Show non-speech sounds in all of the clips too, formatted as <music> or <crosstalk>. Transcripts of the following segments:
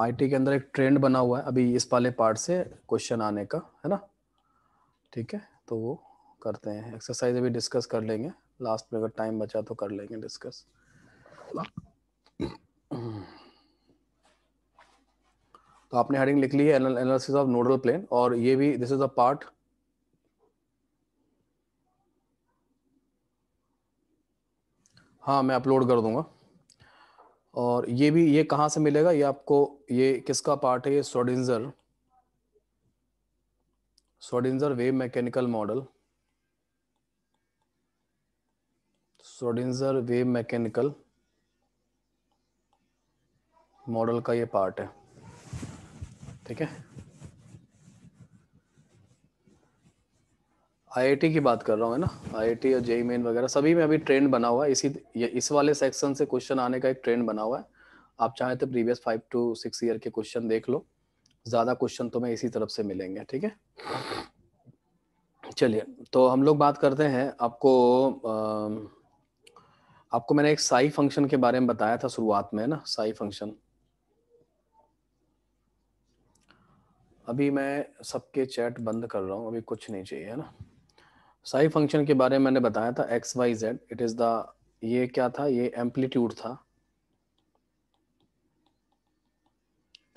IT के अंदर एक ट्रेंड बना हुआ है अभी इस वाले पार्ट से क्वेश्चन आने का है ना ठीक है तो वो करते हैं एक्सरसाइज अभी डिस्कस कर लेंगे लास्ट में अगर टाइम बचा तो कर लेंगे डिस्कस तो आपने हेडिंग लिख ली है एनालिसिस ऑफ नोडल प्लेन और ये भी दिस इज अ पार्ट हाँ मैं अपलोड कर दूंगा और ये भी ये कहाँ से मिलेगा ये आपको ये किसका पार्ट है ये Schrodinger Schrodinger wave mechanical model Schrodinger wave mechanical model का ये पार्ट है ठीक है आईआईटी की बात कर रहा हूँ ना आईआईटी और जेई मेन e e वगैरह सभी में अभी ट्रेंड बना हुआ है इसी ये इस वाले सेक्शन से क्वेश्चन आने का एक ट्रेंड बना हुआ है आप चाहें तो previous five two six year के क्वेश्चन देख लो ज़्यादा क्वेश्चन तो मैं इसी तरफ से मिलेंगे ठीक है चलिए तो हम लोग बात करते हैं आपको आपको मैंने एक साई फंक्शन के बारे में बताया था शुरुआत में ना साई फंक्शन अभी मैं सबके चैट बंद कर रहा हूँ अभी कुछ नहीं चाहिए है ना साई फंक्शन के बारे में मैंने बताया था x y z it is the ये क्या था ये एम्पलीट्यूड था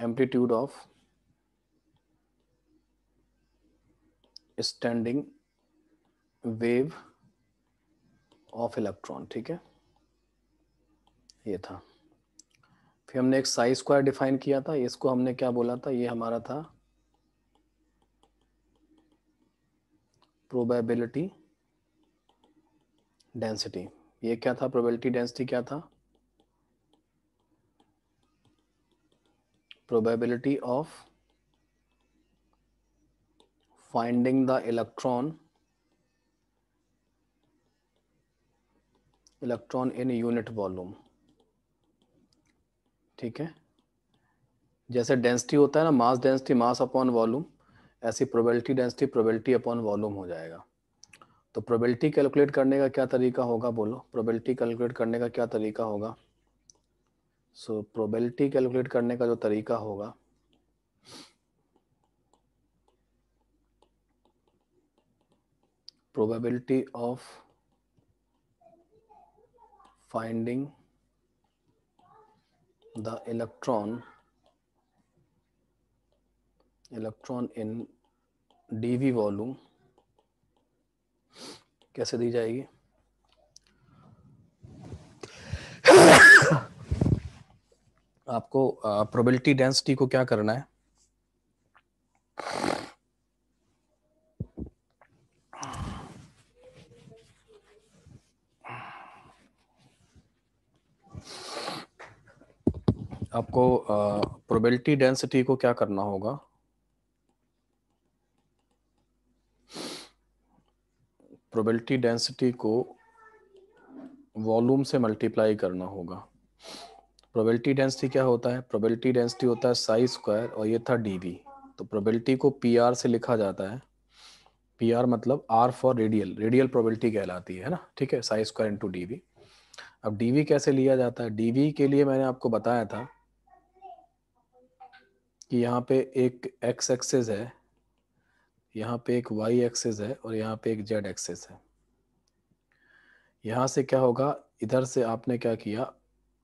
amplitude of standing wave of electron ठीक है ये था फिर हमने एक साई स्क्वायर डिफाइन किया था इसको हमने क्या बोला था ये हमारा था प्रोबेबिलिटी डेंसिटी ये क्या था प्रोबेबिलिटी डेंसिटी क्या था probability of finding the electron electron in unit volume ठीक है जैसे डेंसिटी होता है ना mass density mass upon volume ऐसी probability density probability upon volume हो जाएगा तो प्रोबेबिलिटी कैलकुलेट करने का क्या तरीका होगा बोलो प्रोबेबिलिटी कैलकुलेट करने का क्या तरीका होगा सो so, प्रोबेबिलिटी कैलकुलेट करने का जो तरीका होगा probability of finding the electron electron in dv volume कैसे दी जाएगी आपको प्रोबेबिलिटी डेंसिटी को क्या करना है आपको प्रोबेबिलिटी डेंसिटी को क्या करना होगा प्रोबेबिलिटी डेंसिटी को वॉल्यूम से मल्टीप्लाई करना होगा प्रोबेबिलिटी डेंसिटी क्या होता है प्रोबेबिलिटी डेंसिटी होता है साई स्क्वायर और ये था डी तो प्रोबेबिलिटी को पी से लिखा जाता है पी मतलब R for radial radial probability कहलाती है ना ठीक है साई स्क्वायर इंटू डी अब डी कैसे लिया जाता है डी के लिए मैंने आपको बताया था कि यहाँ पे एक एक्स एक्सेस है यहाँ पे एक y एक्सेस है और यहाँ पे एक z एक्सेस है यहाँ से क्या होगा इधर से आपने क्या किया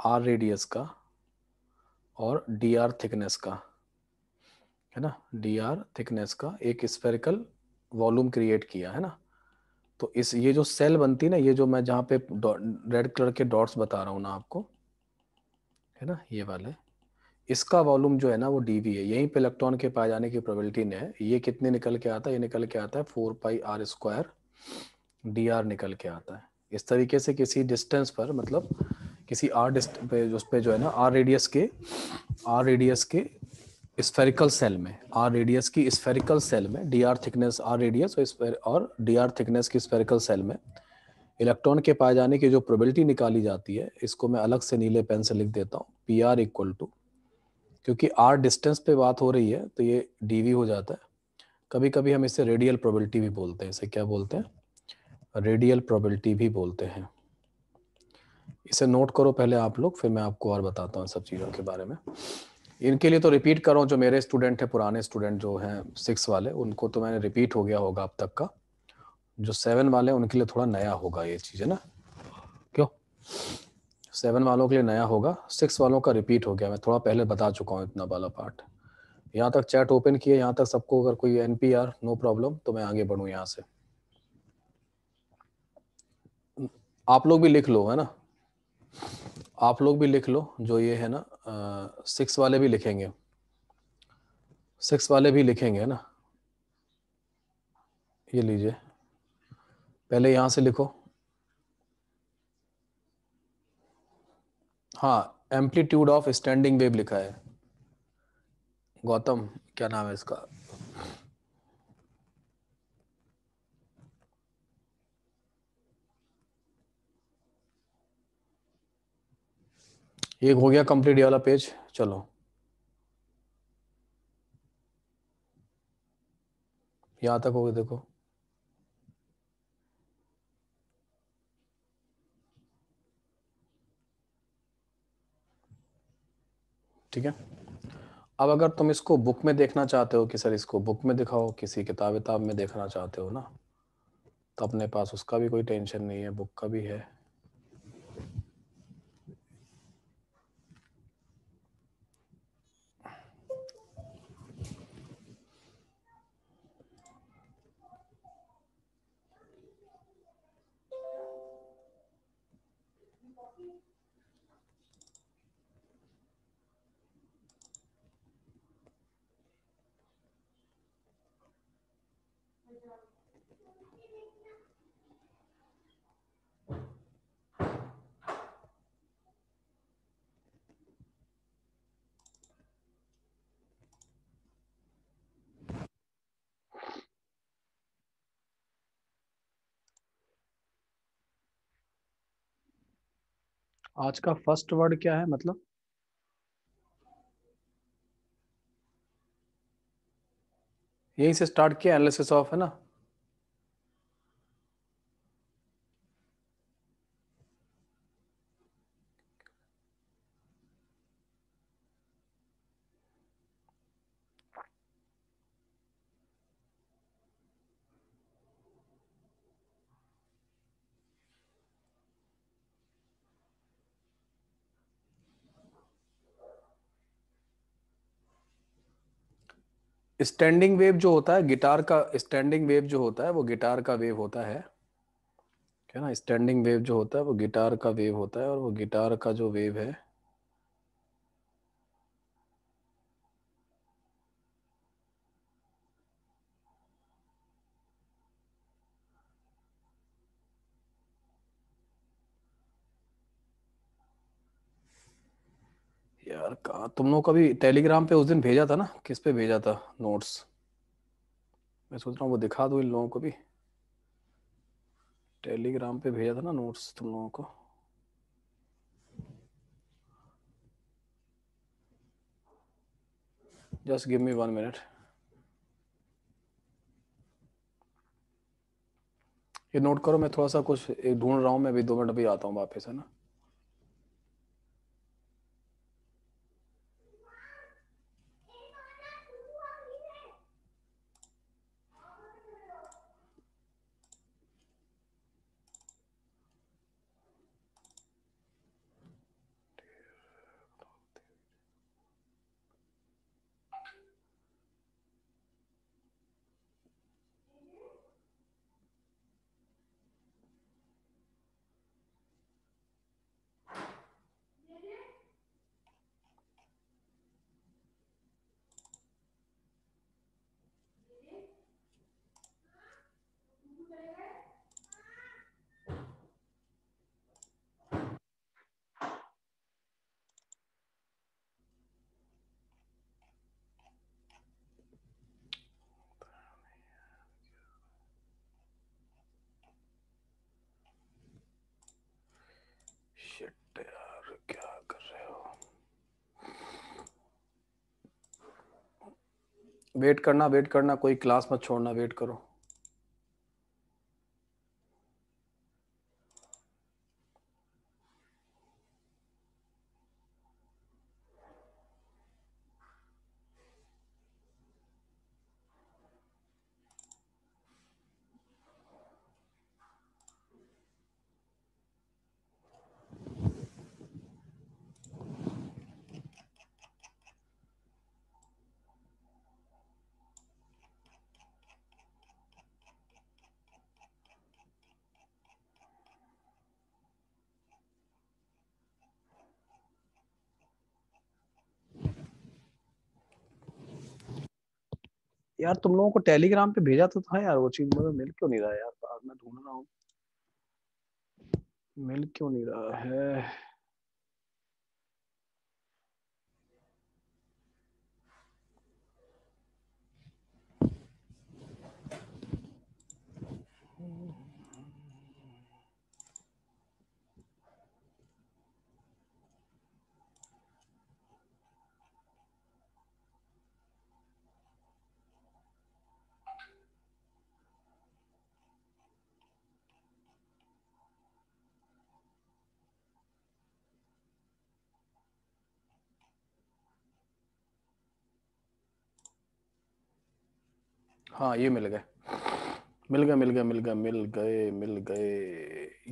r रेडियस का और dr थिकनेस का है ना dr थिकनेस का एक स्पेरिकल वॉल्यूम क्रिएट किया है ना तो इस ये जो सेल बनती है ना ये जो मैं जहाँ पे रेड कलर के डॉट्स बता रहा हूँ ना आपको है ना ये वाले इसका वॉल्यूम जो है ना वो डीवी है यहीं पे इलेक्ट्रॉन के पाए जाने की प्रोबेबिलिटी ने ये कितने निकल के आता है ये निकल के आता है four pi R square D R निकल के आता है इस तरीके से किसी डिस्टेंस पर मतलब किसी आर पे उस पर जो है ना आर रेडियस के आर रेडियस के स्फेरिकल सेल में आर रेडियस की स्फेरिकल सेल में D R thickness R radius और डी आर थिकनेस की स्फेरिकल सेल में इलेक्ट्रॉन के पाए जाने की जो प्रोबेबिलिटी निकाली जाती है इसको मैं अलग से नीले पेन से लिख देता हूँ पी आर इक्वल टू क्योंकि आर डिस्टेंस पे बात हो रही है तो ये डी हो जाता है कभी कभी हम इसे रेडियल प्रोबेबिलिटी भी बोलते हैं इसे क्या बोलते हैं रेडियल प्रोबेबिलिटी भी बोलते हैं इसे नोट करो पहले आप लोग फिर मैं आपको और बताता हूँ सब चीज़ों के बारे में इनके लिए तो रिपीट करो जो मेरे स्टूडेंट हैं पुराने स्टूडेंट जो हैं सिक्स वाले उनको तो मैंने रिपीट हो गया होगा अब तक का जो सेवन वाले उनके लिए थोड़ा नया होगा ये चीज़ है ना क्यों सेवन वालों के लिए नया होगा सिक्स वालों का रिपीट हो गया मैं थोड़ा पहले बता चुका हूँ इतना वाला पार्ट यहाँ तक चैट ओपन किए यहाँ तक सबको अगर कोई N P R no problem तो मैं आगे बढ़ूँ यहाँ से आप लोग भी लिख लो है ना आप लोग भी लिख लो जो ये है ना सिक्स वाले भी लिखेंगे सिक्स वाले भी लिखेंगे है ना ये लीजिए पहले यहाँ से लिखो हाँ एम्पलीट्यूड ऑफ स्टैंडिंग वेव लिखा है गौतम क्या नाम है इसका एक हो गया कंप्लीट ये वाला पेज चलो यहाँ तक हो गया देखो ठीक है अब अगर तुम इसको बुक में देखना चाहते हो कि सर इसको बुक में दिखाओ किसी किताब विताब में देखना चाहते हो ना तो अपने पास उसका भी कोई टेंशन नहीं है बुक का भी है आज का फर्स्ट वर्ड क्या है मतलब यहीं से स्टार्ट किया एनालिसिस ऑफ है ना स्टैंडिंग वेव जो होता है गिटार का स्टैंडिंग वेव जो होता है वो गिटार का वेव होता है क्या ना स्टैंडिंग वेव जो होता है वो गिटार का वेव होता है और वो गिटार का जो वेव है यार का तुम लोग कभी टेलीग्राम पे उस दिन भेजा था ना किस पे भेजा था नोट्स मैं सोच रहा हूँ वो दिखा दो इन लोगों को भी टेलीग्राम पे भेजा था ना नोट्स तुम लोगों को just give me one minute ये नोट करो मैं थोड़ा सा कुछ ढूंढ रहा हूँ मैं अभी दो मिनट अभी आता हूँ वापस है ना वेट करना वेट करना कोई क्लास मत छोड़ना वेट करो यार तुम लोगों को टेलीग्राम पे भेजा तो था यार वो चीज मुझे मतलब मिल क्यों नहीं रहा यार मैं ढूंढ रहा हूँ मिल क्यों नहीं रहा है हाँ ये मिल गए मिल गए मिल गए मिल गए मिल गए मिल गए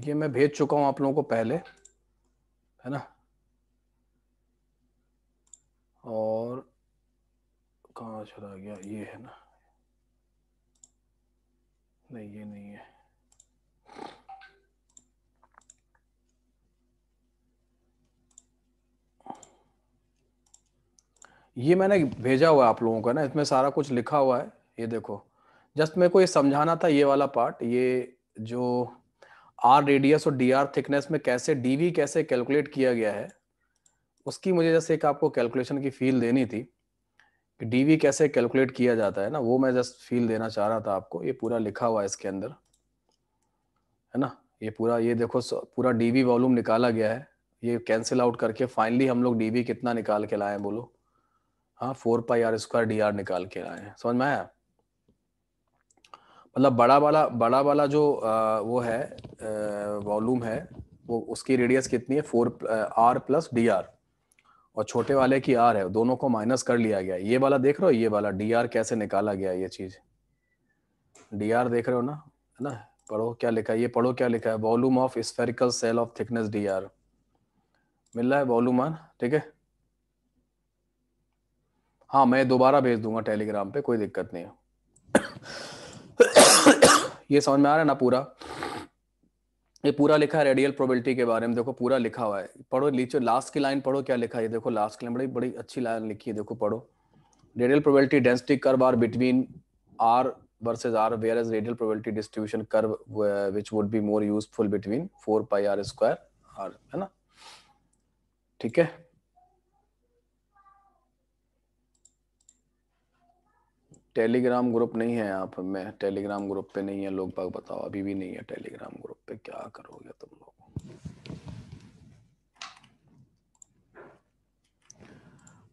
ये मैं भेज चुका हूँ आप लोगों को पहले है ना और कहाँ चला गया ये है ना नहीं ये नहीं है ये मैंने भेजा हुआ है आप लोगों का ना इसमें सारा कुछ लिखा हुआ है ये देखो जस्ट मेरे को ये समझाना था ये वाला पार्ट ये जो आर रेडियस और डी आर थिकनेस में कैसे डी वी कैसे कैलकुलेट किया गया है उसकी मुझे जैसे एक आपको कैलकुलेशन की फील देनी थी कि वी कैसे कैलकुलेट किया जाता है ना वो मैं जस्ट फील देना चाह रहा था आपको ये पूरा लिखा हुआ है इसके अंदर है ना ये पूरा ये देखो पूरा डी वी वॉल्यूम निकाला गया है ये कैंसिल आउट करके फाइनली हम लोग डी वी कितना निकाल के लाए हैं बोलो हाँ four pi R square D R निकाल के लाए हैं समझ में आया मतलब बड़ा वाला बड़ा वाला जो वो है वॉल्यूम है वो उसकी रेडियस कितनी है four R plus D R और छोटे वाले की आर है दोनों को माइनस कर लिया गया ये वाला देख रहे हो ये वाला डी आर कैसे निकाला गया ये चीज डी आर देख रहे हो ना है ना पढ़ो क्या लिखा है ये पढ़ो क्या लिखा है volume of spherical shell of thickness D R मिल रहा है वॉल्यूम आर ठीक है हाँ मैं दोबारा भेज दूंगा टेलीग्राम पे कोई दिक्कत नहीं है <coughs> ये समझ में आ रहा है ना पूरा ये पूरा लिखा है रेडियल प्रोबेबिलिटी के बारे में देखो पूरा लिखा हुआ है पढ़ो लीचो लास्ट की लाइन पढ़ो क्या लिखा है देखो लास्ट की लाइन बड़ी बड़ी अच्छी लाइन लिखी है देखो पढ़ो radial probability density curve R between R versus R where is radial probability distribution curve which would be more useful between 4 pi r square है ना ठीक है टेलीग्राम ग्रुप नहीं है यहाँ पर मैं टेलीग्राम ग्रुप पे नहीं है लोग बाग बताओ अभी भी नहीं है टेलीग्राम ग्रुप पे क्या करोगे तुम लोग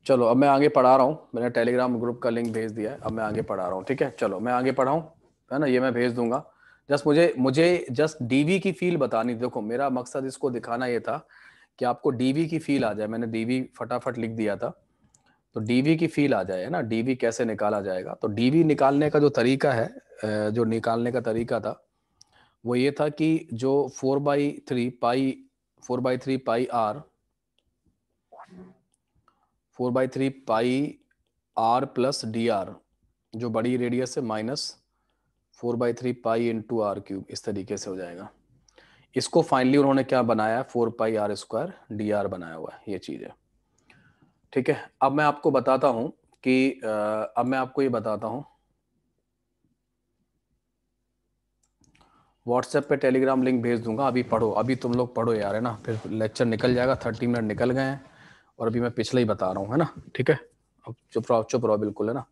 चलो अब मैं आगे पढ़ा रहा हूँ मैंने टेलीग्राम ग्रुप का लिंक भेज दिया है अब मैं आगे पढ़ा रहा हूँ ठीक है चलो मैं आगे पढ़ाऊँ है ना ये मैं भेज दूंगा जस्ट मुझे मुझे जस्ट डीवी की फील बतानी देखो मेरा मकसद इसको दिखाना ये था कि आपको डीवी की फील आ जाए मैंने डीवी फटाफट लिख दिया था तो डीवी की फील आ जाए ना डीवी कैसे निकाला जाएगा तो डीवी निकालने का जो तरीका है जो निकालने का तरीका था वो ये था कि जो four by three pi four by three pi R four by three pi R plus D R जो बड़ी रेडियस है minus four by three pi into R cube इस तरीके से हो जाएगा इसको फाइनली उन्होंने क्या बनाया four pi R square D R बनाया हुआ है ये चीज़ है ठीक है अब मैं आपको बताता हूं कि अब मैं आपको ये बताता हूं व्हाट्सएप पे टेलीग्राम लिंक भेज दूंगा अभी पढ़ो अभी तुम लोग पढ़ो यार है ना फिर लेक्चर निकल जाएगा थर्टी मिनट निकल गए हैं और अभी मैं पिछले ही बता रहा हूँ है ना ठीक है अब चुप रहो चुप रहो बिल्कुल है ना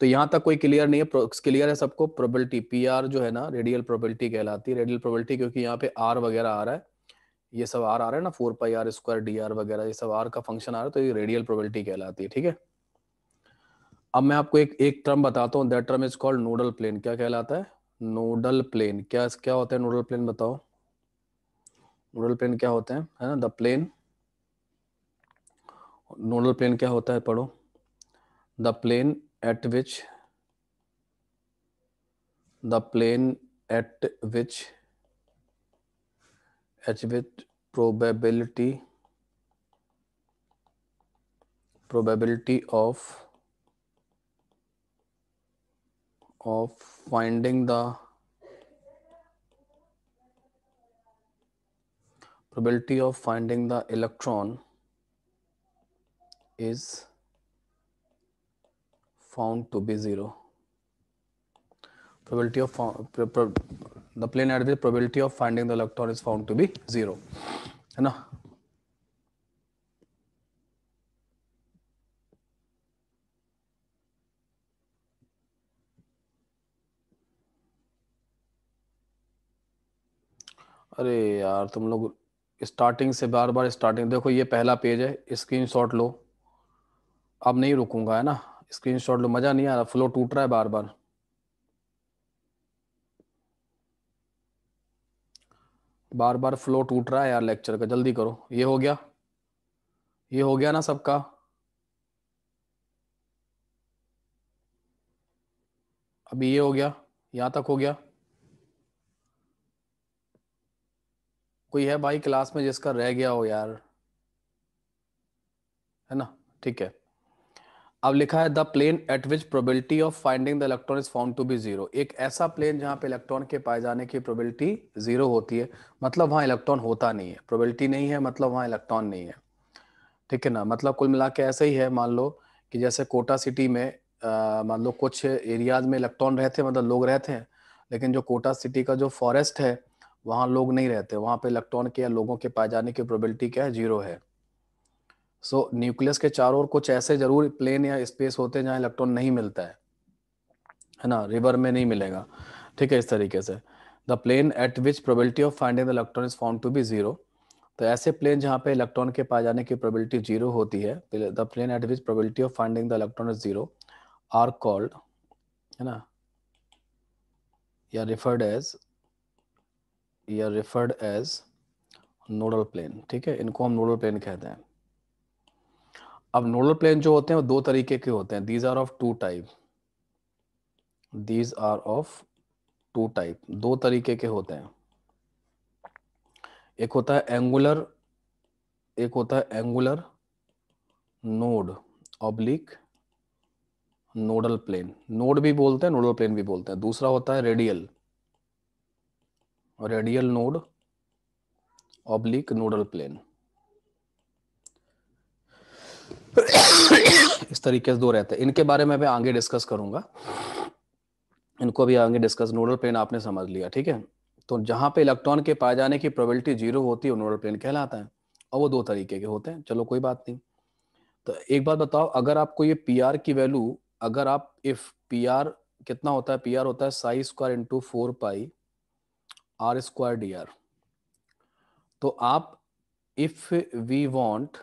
तो यहाँ तक कोई क्लियर नहीं है क्लियर है सबको प्रोबेबिलिटी पी आर जो है ना रेडियल प्रोबेबिलिटी कहलाती है रेडियल प्रोबेबिलिटी क्योंकि यहाँ पे आर वगैरह आ रहा है ये सब आर आ रहे हैं ना four pi R square D R वगैरह ये सब आर का फंक्शन आ रहा है तो ये रेडियल प्रोबेबिलिटी कहलाती है ठीक है अब मैं आपको एक एक टर्म बताता हूँ that term is called nodal plane क्या कहलाता है नोडल प्लेन क्या क्या होता है नोडल प्लेन बताओ नोडल प्लेन क्या होते हैं है ना द प्लेन नोडल प्लेन क्या होता है पढ़ो the plane at which the plane at which H with probability probability of of finding the probability of finding the electron is found to be zero probability of the plane at which probability of finding the electron is found to be zero है ना अरे यार तुम लोग starting से बार बार starting देखो ये पहला पेज है स्क्रीन शॉट लो अब नहीं रुकूंगा है ना स्क्रीन शॉट लो मज़ा नहीं आ रहा फ्लो टूट रहा है बार बार बार बार फ्लो टूट रहा है यार लेक्चर का जल्दी करो ये हो गया ये हो गया ना सबका अभी ये हो गया यहाँ तक हो गया कोई है भाई क्लास में जिसका रह गया हो यार है ना ठीक है अब लिखा है the plane at which probability of finding the electron is found to be zero एक ऐसा प्लेन जहां पे इलेक्ट्रॉन के पाए जाने की प्रोबेबिलिटी जीरो होती है मतलब वहां इलेक्ट्रॉन होता नहीं है प्रोबेबिलिटी नहीं है मतलब वहां इलेक्ट्रॉन नहीं है ठीक है ना मतलब कुल मिला के ऐसा ही है मान लो कि जैसे कोटा सिटी में मान लो कुछ एरियाज में इलेक्ट्रॉन रहते हैं मतलब लोग रहते हैं लेकिन जो कोटा सिटी का जो फॉरेस्ट है वहाँ लोग नहीं रहते वहाँ पे इलेक्ट्रॉन के या लोगों के पाए जाने की प्रोबेबिलिटी क्या है जीरो है सो so, न्यूक्लियस के चारों ओर कुछ ऐसे जरूर प्लेन या स्पेस होते हैं जहाँ इलेक्ट्रॉन नहीं मिलता है है ना रिवर में नहीं मिलेगा ठीक है इस तरीके से the plane at which probability of finding the electron is found to be zero तो ऐसे प्लेन जहाँ पे इलेक्ट्रॉन के पाए जाने की प्रोबेबिलिटी जीरो होती है the plane at which probability of finding the electron is zero are called है ना या रिफर्ड एज या रिफर्ड एज नोडल प्लेन ठीक है इनको हम नोडल प्लेन कहते हैं अब नोडल प्लेन जो होते हैं वो दो तरीके के होते हैं these are of two type these are of two type दो तरीके के होते हैं एक होता है एंगुलर एक होता है angular node oblique nodal plane node भी बोलते हैं नोडल प्लेन भी बोलते हैं दूसरा होता है radial radial node oblique nodal plane इस तरीके से दो रहते हैं इनके बारे में मैं आगे डिस्कस करूंगा इनको भी आगे डिस्कस नोडल प्लेन आपने समझ लिया ठीक है तो जहां पे इलेक्ट्रॉन के पाए जाने की प्रोबेबिलिटी जीरो होती है नोडल प्लेन कहलाता है और वो दो तरीके के होते हैं चलो कोई बात नहीं तो एक बात बताओ अगर आपको ये पी की वैल्यू अगर आप इफ पी कितना होता है पी होता है psi square into four pi R square D तो आप if we want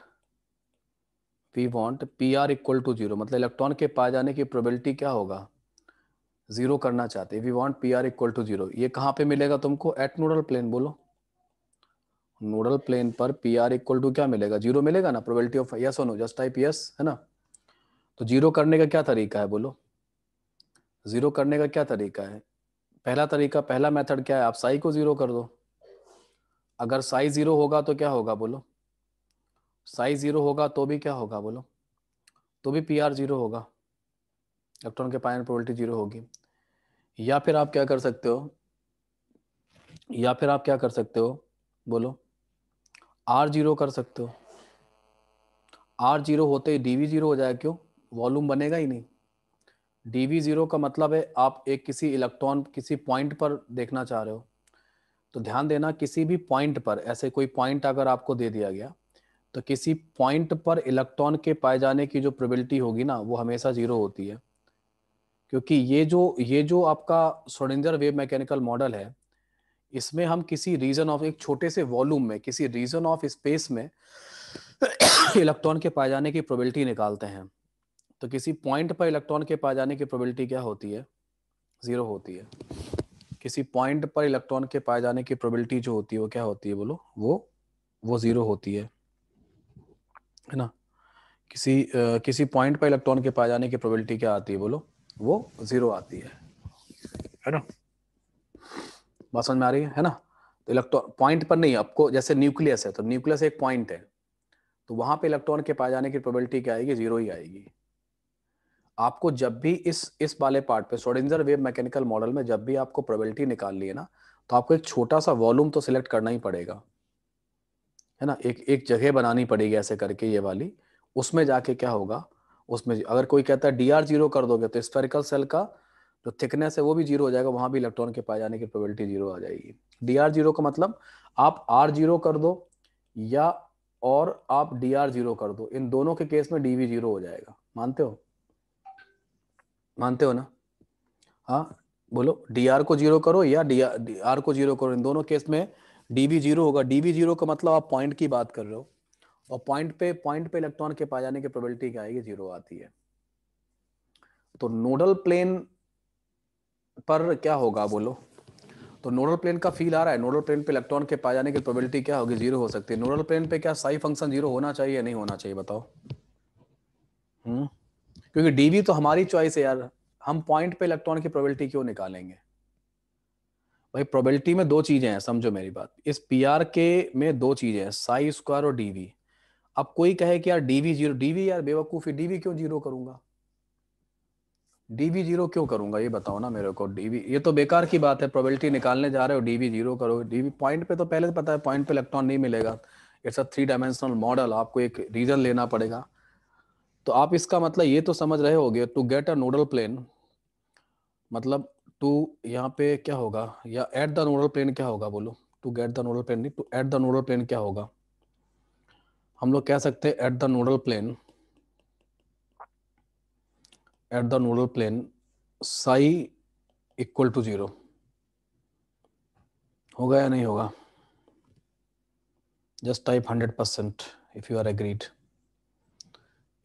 we want P R equal to zero मतलब इलेक्ट्रॉन के पाए जाने की प्रोबेबिलिटी क्या होगा जीरो करना चाहते we want P R equal to zero ये कहाँ पे मिलेगा तुमको एट नोडल प्लेन बोलो नोडल प्लेन पर पी आर इक्वल टू क्या मिलेगा जीरो मिलेगा ना प्रोबेबिलिटी ऑफ यस और नो जस्ट टाइप यस है ना तो जीरो करने का क्या तरीका है बोलो जीरो करने का क्या तरीका है पहला तरीका पहला मेथड क्या है आप साई को जीरो कर दो अगर साई जीरो होगा तो क्या होगा बोलो साइज जीरो होगा तो भी क्या होगा बोलो तो भी पी आर जीरो होगा इलेक्ट्रॉन के पायन प्रोबेबिलिटी जीरो होगी या फिर आप क्या कर सकते हो या फिर आप क्या कर सकते हो बोलो आर जीरो कर सकते हो आर जीरो होते ही डी वी जीरो हो जाएगा क्यों वॉल्यूम बनेगा ही नहीं डी वी जीरो का मतलब है आप एक किसी इलेक्ट्रॉन किसी पॉइंट पर देखना चाह रहे हो तो ध्यान देना किसी भी पॉइंट पर ऐसे कोई पॉइंट अगर आपको दे दिया गया तो किसी पॉइंट पर इलेक्ट्रॉन के पाए जाने की जो प्रोबेबिलिटी होगी ना वो हमेशा जीरो होती है क्योंकि ये जो ये जो आपका सोडेंजर वेव मैकेनिकल मॉडल है इसमें हम किसी रीजन ऑफ एक छोटे से वॉल्यूम में किसी रीजन ऑफ स्पेस में इलेक्ट्रॉन <coughs> के पाए जाने की प्रोबेबिलिटी निकालते हैं तो किसी पॉइंट पर इलेक्ट्रॉन के पाए जाने की प्रोबेबिलिटी क्या होती है जीरो होती है किसी पॉइंट पर इलेक्ट्रॉन के पाए जाने की प्रोबेबिलिटी जो होती है वो क्या होती है बोलो वो वो जीरो होती है है ना किसी आ, किसी पॉइंट पर इलेक्ट्रॉन के पाए जाने की प्रोबेबिलिटी क्या आती है बोलो वो जीरो आती है है ना बात समझ में आ रही है है ना तो इलेक्ट्रॉन पॉइंट पर नहीं आपको जैसे न्यूक्लियस है तो न्यूक्लियस एक पॉइंट है तो वहां पे इलेक्ट्रॉन के पाए जाने की प्रोबेबिलिटी क्या आएगी जीरो ही आएगी आपको जब भी इस इस वाले पार्ट पे सोडेंजर वेव मैकेनिकल मॉडल में जब भी आपको प्रोबेबिलिटी ली है ना तो आपको एक छोटा सा वॉल्यूम तो सिलेक्ट करना ही पड़ेगा है ना एक एक जगह बनानी पड़ेगी ऐसे करके ये वाली उसमें जाके क्या होगा उसमें अगर कोई कहता है डी आर जीरो कर दोगे तो स्पेरिकल सेल का जो थिकनेस है वो भी जीरो हो जाएगा वहां भी इलेक्ट्रॉन के पाए जाने की प्रोबेबिलिटी जीरो आ जाएगी डी आर जीरो का मतलब आप आर जीरो कर दो या और आप डी आर जीरो कर दो इन दोनों के केस में डी वी जीरो हो जाएगा मानते हो मानते हो ना हाँ बोलो डी आर को जीरो करो या डी आर को जीरो करो इन दोनों केस में डी बी जीरो होगा डी बी जीरो का मतलब आप पॉइंट की बात कर रहे हो और पॉइंट पे पॉइंट पे इलेक्ट्रॉन के पाए जाने की प्रोबेबिलिटी क्या आएगी जीरो आती है तो नोडल प्लेन पर क्या होगा बोलो तो नोडल प्लेन का फील आ रहा है नोडल प्लेन पे इलेक्ट्रॉन के पाए जाने की प्रोबेबिलिटी क्या होगी जीरो हो सकती है नोडल प्लेन पे क्या साई फंक्शन जीरो होना चाहिए नहीं होना चाहिए बताओ हम्म क्योंकि डीवी तो हमारी चॉइस है यार हम पॉइंट पे इलेक्ट्रॉन की प्रोबेबिलिटी क्यों निकालेंगे भाई प्रोबेबिलिटी में दो चीजें हैं समझो मेरी बात इस पी आर के में दो चीजें हैं साई स्क्वायर और डीवी अब कोई कहे कि यार डीवी जीरो डीवी यार बेवकूफी डीवी क्यों जीरो करूंगा डीवी जीरो क्यों करूंगा ये बताओ ना मेरे को डीवी ये तो बेकार की बात है प्रोबेबिलिटी निकालने जा रहे हो डीवी जीरो करो डीवी पॉइंट पे तो पहले पता है पॉइंट पे इलेक्ट्रॉन नहीं मिलेगा it's a three dimensional model आपको एक रीजन लेना पड़ेगा तो आप इसका मतलब ये तो समझ रहे होगे to get a nodal plane मतलब टू यहाँ पे क्या होगा या एट द नोडल प्लेन क्या होगा बोलो to get the nodal plane to at the nodal plane क्या होगा हम लोग कह सकते हैं at the nodal plane at the nodal plane psi equal to zero होगा या नहीं होगा just just type 100% if you are agreed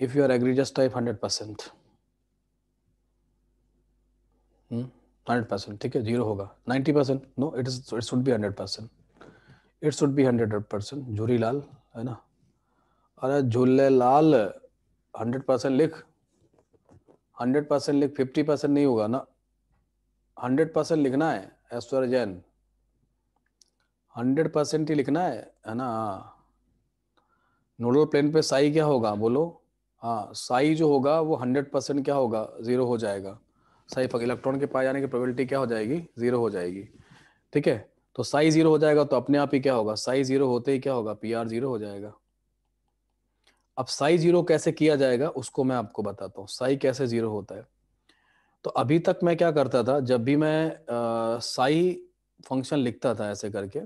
if you are agreed just type 100% hmm? Hundred percent ठीक है जीरो होगा ninety percent no it is it should be hundred percent it should be hundred percent Jhuri Lal है ना अरे Jhule Lal hundred percent लिख hundred percent लिख fifty percent नहीं होगा ना हंड्रेड परसेंट लिखना है ऐश्वर्य जैन हंड्रेड परसेंट ही लिखना है है ना नोडल हाँ। प्लेन पे साई क्या होगा बोलो हाँ साई जो होगा वो हंड्रेड परसेंट क्या होगा जीरो हो जाएगा साई इलेक्ट्रॉन के पाए जाने की प्रोबेबिलिटी क्या हो जाएगी जीरो हो जाएगी ठीक है तो साई जीरो हो जाएगा तो अपने आप ही क्या होगा साई जीरो होते ही क्या होगा पी आर जीरो हो जाएगा अब साई जीरो कैसे किया जाएगा उसको मैं आपको बताता हूँ साई कैसे जीरो होता है तो अभी तक मैं क्या करता था जब भी मैं आ, साई फंक्शन लिखता था ऐसे करके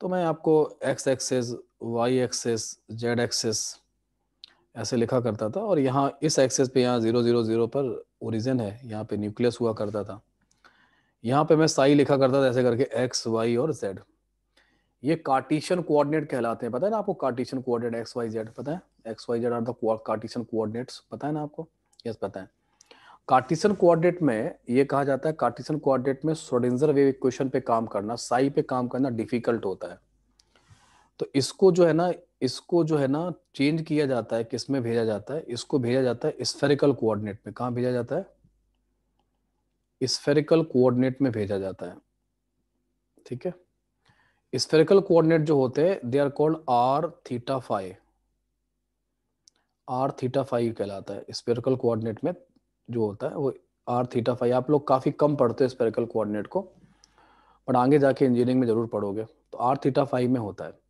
तो मैं आपको x axis y axis z axis ऐसे लिखा करता था और यहाँ इस एक्सेस पे यहाँ जीरो जीरो जीरो पर ओरिजिन है यहाँ पे न्यूक्लियस हुआ करता था यहाँ पे मैं साई लिखा करता था ऐसे करके एक्स वाई और जेड ये कार्टिशन कोऑर्डिनेट कहलाते हैं पता है ना आपको Cartesian coordinate x y z पता है x y z are Cartesian coordinates पता है ना आपको यस पता है कार्टिशन कोऑर्डिनेट में ये कहा जाता है कार्टिशन कोऑर्डिनेट में सोडेंजर वेव इक्वेशन पे काम करना साई पे काम करना डिफिकल्ट होता है तो इसको जो है ना इसको जो है ना चेंज किया जाता है किस में भेजा जाता है इसको भेजा जाता है स्फेरिकल कोऑर्डिनेट में कहा भेजा जाता है स्फेरिकल कोऑर्डिनेट में भेजा जाता है ठीक है स्फेरिकल कोऑर्डिनेट जो होते हैं they are called R theta phi R theta phi कहलाता है स्पेरिकल कोऑर्डिनेट में जो होता है वो आर थीटा फाइव आप लोग काफ़ी कम पढ़ते हो स्पेरिकल कोऑर्डिनेट को पर आगे जाके इंजीनियरिंग में ज़रूर पढ़ोगे तो आर थीटा फाइव में होता है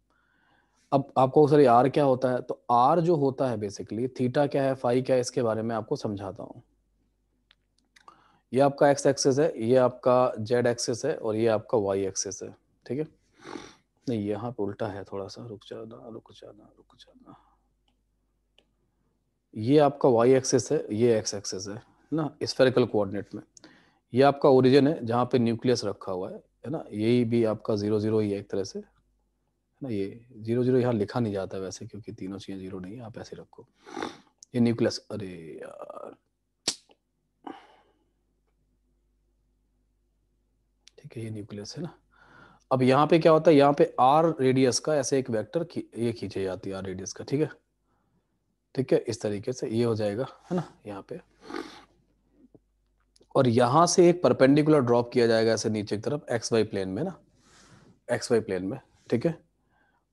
अब आपको सर आर क्या होता है तो आर जो होता है बेसिकली थीटा क्या है फाइव क्या है इसके बारे में आपको समझाता हूँ ये आपका एक्स एक्सेस है ये आपका जेड एक्सेस है और ये आपका वाई एक्सेस है ठीक है नहीं यहाँ पे उल्टा है थोड़ा सा रुक जाना रुक जाना रुक जाना ये आपका वाई एक्सेस है ये एक्स एक्सेस है ना स्पेरिकल कोऑर्डिनेट में ये आपका ओरिजिन है जहाँ पे न्यूक्लियस रखा हुआ है है ना यही भी आपका जीरो जीरो ही है एक तरह से ना ये जीरो जीरो यहाँ लिखा नहीं जाता वैसे क्योंकि तीनों चीज़ें जीरो नहीं है आप ऐसे रखो ये न्यूक्लियस अरे यार ठीक है ये न्यूक्लियस है ना अब यहाँ पे क्या होता है यहाँ पे आर रेडियस का ऐसे एक वेक्टर ये खींचे जाती है आर रेडियस का ठीक है ठीक है इस तरीके से ये हो जाएगा है ना यहाँ पे और यहां से एक परपेंडिकुलर ड्रॉप किया जाएगा ऐसे नीचे की तरफ एक्स वाई प्लेन में ना एक्स वाई प्लेन में ठीक है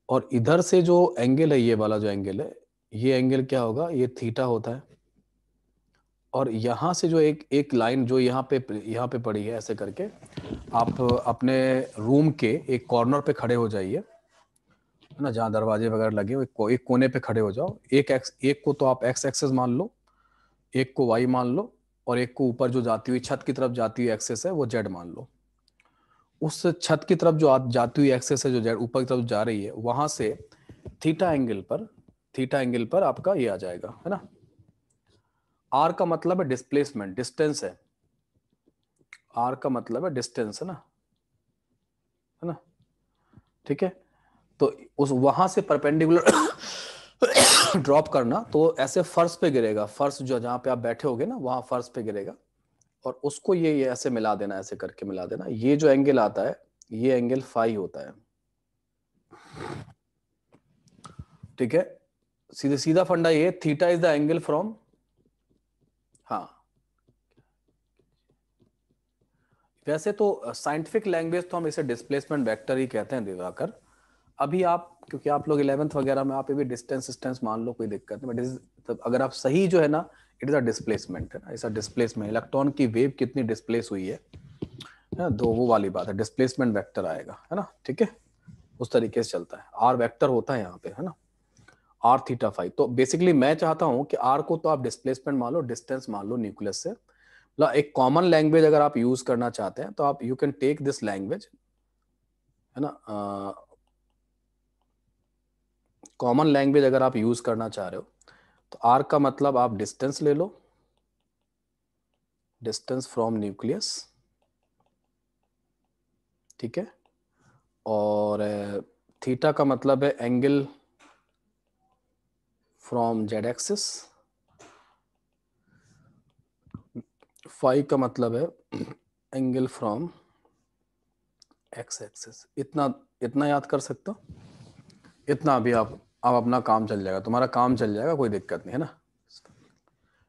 और इधर से जो एंगल है ये वाला जो एंगल है ये एंगल क्या होगा ये थीटा होता है और यहां से जो एक एक लाइन जो यहाँ पे यहाँ पे पड़ी है ऐसे करके आप अपने रूम के एक कॉर्नर पे खड़े हो जाइए है ना जहाँ दरवाजे वगैरह लगे हो एक, को, एक कोने पे खड़े हो जाओ एक एक्स एक को तो आप एक्स एक्सेस मान लो एक को वाई मान लो और एक को ऊपर जो जाती हुई छत की तरफ जाती हुई एक्सेस है वो जेड मान लो उस छत की तरफ जो आप जाती हुई एक्सेस है जो ऊपर की तरफ जा रही है वहां से थीटा एंगल पर थीटा एंगल पर आपका ये आ जाएगा है ना आर का मतलब है डिस्प्लेसमेंट डिस्टेंस है आर का मतलब है डिस्टेंस है ना है ना ठीक है तो उस वहां से परपेंडिकुलर ड्रॉप <coughs> करना तो ऐसे फर्श पे गिरेगा फर्श जो जहां पे आप बैठे होगे ना वहां फर्श पे गिरेगा और उसको ये, ऐसे मिला देना ऐसे करके मिला देना ये जो एंगल आता है ये एंगल फाइव होता है ठीक है सीधे सीधा फंडा ये theta is the angle from हाँ वैसे तो साइंटिफिक लैंग्वेज तो हम इसे डिस्प्लेसमेंट वेक्टर ही कहते हैं दिवाकर अभी आप क्योंकि आप लोग इलेवेंथ वगैरह में आप भी डिस्टेंस डिस्टेंस मान लो कोई दिक्कत नहीं बट अगर आप सही जो है ना इट इज अ डिस्प्लेसमेंट है ना इट्स अ डिस्प्लेसमेंट इलेक्ट्रॉन की वेव कितनी डिस्प्लेस हुई है ना दो वो वाली बात है डिस्प्लेसमेंट वेक्टर आएगा है ना ठीक है उस तरीके से चलता है आर वेक्टर होता है यहाँ पे है ना आर थीटा फाइव तो बेसिकली मैं चाहता हूँ कि आर को तो आप डिस्प्लेसमेंट मान लो डिस्टेंस मान लो न्यूक्लियस से मतलब एक कॉमन लैंग्वेज अगर आप यूज करना चाहते हैं तो आप you can take this language है ना कॉमन लैंग्वेज अगर आप यूज करना चाह रहे हो तो आर का मतलब आप डिस्टेंस ले लो डिस्टेंस फ्रॉम न्यूक्लियस ठीक है और थीटा का मतलब है angle from z axis phi का मतलब है एंगल फ्रॉम एक्स एक्सिस इतना इतना याद कर सकते हो इतना अभी आप अब अपना काम चल जाएगा तुम्हारा काम चल जाएगा कोई दिक्कत नहीं है ना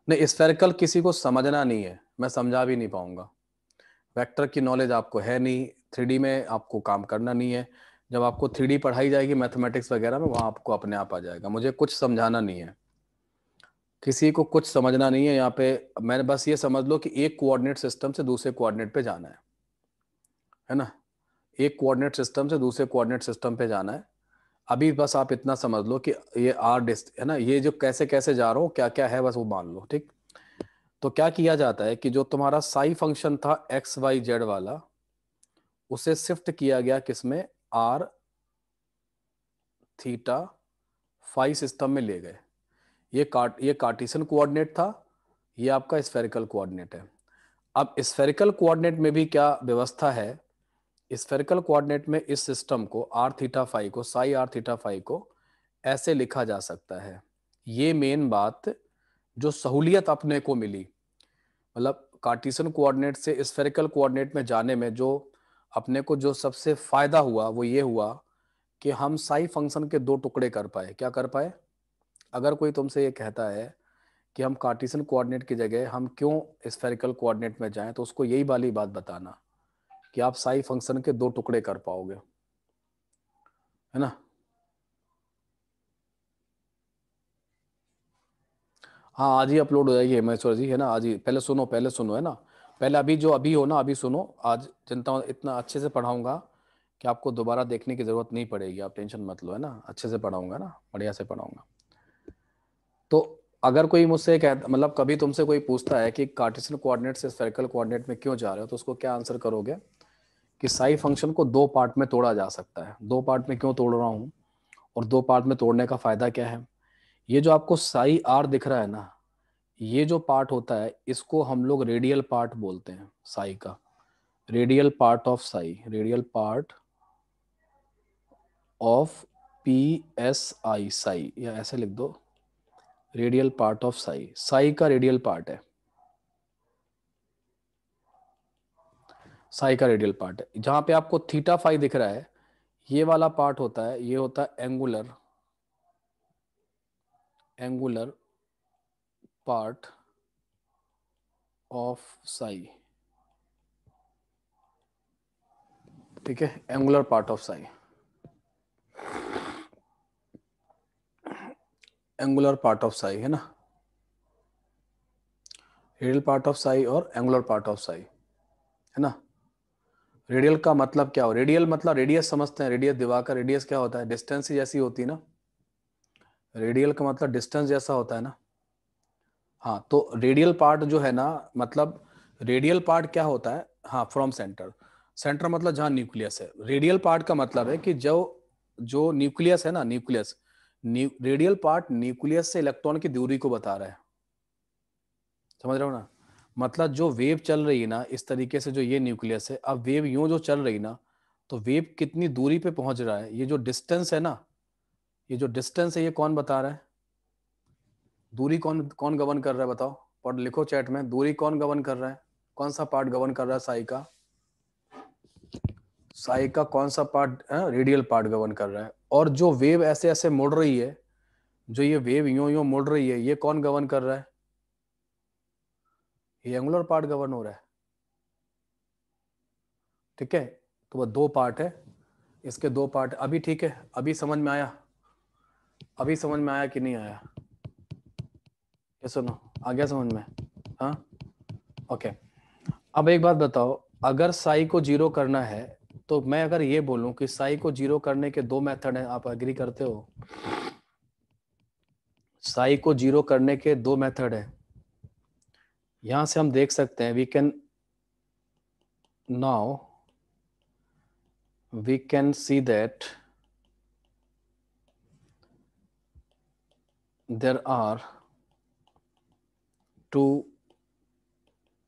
नहीं स्फेरिकल किसी को समझना नहीं है मैं समझा भी नहीं पाऊंगा वेक्टर की नॉलेज आपको है नहीं थ्री में आपको काम करना नहीं है जब आपको थ्री पढ़ाई जाएगी मैथमेटिक्स वगैरह में वहाँ आपको अपने आप आ जाएगा मुझे कुछ समझाना नहीं है किसी को कुछ समझना नहीं है यहाँ पे मैंने बस ये समझ लो कि एक कोऑर्डिनेट सिस्टम से दूसरे कोऑर्डिनेट पे जाना है है ना एक कोऑर्डिनेट सिस्टम से दूसरे कोऑर्डिनेट सिस्टम पे जाना है अभी बस आप इतना समझ लो कि ये आर डिस्ट है ना ये जो कैसे कैसे जा रहा हूँ क्या क्या है बस वो मान लो ठीक तो क्या किया जाता है कि जो तुम्हारा साई फंक्शन था एक्स वाई जेड वाला उसे शिफ्ट किया गया किसमें आर थीटा फाइव सिस्टम में ले गए ये काट ये कार्टिसन कोऑर्डिनेट था ये आपका स्फेरिकल कोऑर्डिनेट है अब स्फेरिकल कोऑर्डिनेट में भी क्या व्यवस्था है स्फेरिकल कोऑर्डिनेट में इस सिस्टम को आर थीटा फाइव को साई आर थीटा फाइव को ऐसे लिखा जा सकता है ये मेन बात जो सहूलियत अपने को मिली मतलब कार्टिसन कोऑर्डिनेट से स्फेरिकल कोऑर्डिनेट में जाने में जो अपने को जो सबसे फायदा हुआ वो ये हुआ कि हम साई फंक्शन के दो टुकड़े कर पाए क्या कर पाए अगर कोई तुमसे ये कहता है कि हम कार्टिसन कोऑर्डिनेट की जगह हम क्यों स्फेरिकल कोऑर्डिनेट में जाएं तो उसको यही वाली बात बताना कि आप साई फंक्शन के दो टुकड़े कर पाओगे है ना हाँ आज ही अपलोड हो जाएगी हेमेश्वर जी है ना आज ही पहले सुनो पहले सुनो है ना पहले अभी जो अभी हो ना अभी सुनो आज जनता इतना अच्छे से पढ़ाऊंगा कि आपको दोबारा देखने की जरूरत नहीं पड़ेगी आप टेंशन मत लो है ना अच्छे से पढ़ाऊंगा ना बढ़िया से पढ़ाऊंगा तो अगर कोई मुझसे कह मतलब कभी तुमसे कोई पूछता है कि कार्टेशियन कोऑर्डिनेट से सर्कल कोऑर्डिनेट में क्यों जा रहे हो तो उसको क्या आंसर करोगे कि साई फंक्शन को दो पार्ट में तोड़ा जा सकता है दो पार्ट में क्यों तोड़ रहा हूं और दो पार्ट में तोड़ने का फायदा क्या है ये जो आपको साई आर दिख रहा है ना ये जो पार्ट होता है इसको हम लोग रेडियल पार्ट बोलते हैं साई का radial part of psi radial part of P S I psi या ऐसे लिख दो radial part of psi psi का रेडियल पार्ट है साई का रेडियल पार्ट है जहां पे आपको थीटा फाइव दिख रहा है ये वाला पार्ट होता है ये होता है angular angular part of psi ठीक है angular part of psi angular part of psi है ना रेडियल पार्ट ऑफ साई और एंगुलर पार्ट ऑफ साई है ना रेडियल का मतलब क्या हो रेडियल मतलब रेडियस समझते हैं रेडियस दिवाकर का रेडियस क्या होता है डिस्टेंस जैसी होती है ना रेडियल का मतलब डिस्टेंस जैसा होता है ना हाँ तो रेडियल पार्ट जो है ना मतलब रेडियल पार्ट क्या होता है हाँ फ्रॉम सेंटर सेंटर मतलब जहाँ न्यूक्लियस है रेडियल पार्ट का मतलब है कि जो जो न्यूक्लियस है ना न्यूक्लियस रेडियल पार्ट न्यूक्लियस से इलेक्ट्रॉन की दूरी को बता रहा है समझ रहे हो ना मतलब जो वेव चल रही है ना इस तरीके से जो ये न्यूक्लियस है अब वेव यूं जो चल रही ना तो वेव कितनी दूरी पे पहुंच रहा है ये जो डिस्टेंस है ना ये जो डिस्टेंस है ये कौन बता रहा है दूरी कौन कौन गवन कर रहा है बताओ और लिखो चैट में दूरी कौन गवन कर रहा है कौन सा पार्ट गवन कर रहा है साई का साई का कौन सा पार्ट रेडियल पार्ट गवन कर रहा है और जो वेव ऐसे ऐसे मुड़ रही है जो ये वेव यूं यूं मुड़ रही है ये कौन गवन कर रहा है ये एंगुलर पार्ट गवर्न हो रहा है ठीक है तो वह दो पार्ट है इसके दो पार्ट अभी ठीक है अभी समझ में आया अभी समझ में आया कि नहीं आया ये सुनो आ गया समझ में हाँ ओके अब एक बात बताओ अगर साई को जीरो करना है तो मैं अगर ये बोलूं कि साई को जीरो करने के दो मेथड हैं आप एग्री करते हो साई को जीरो करने के दो मेथड हैं यहां से हम देख सकते हैं we can now we can see that there are two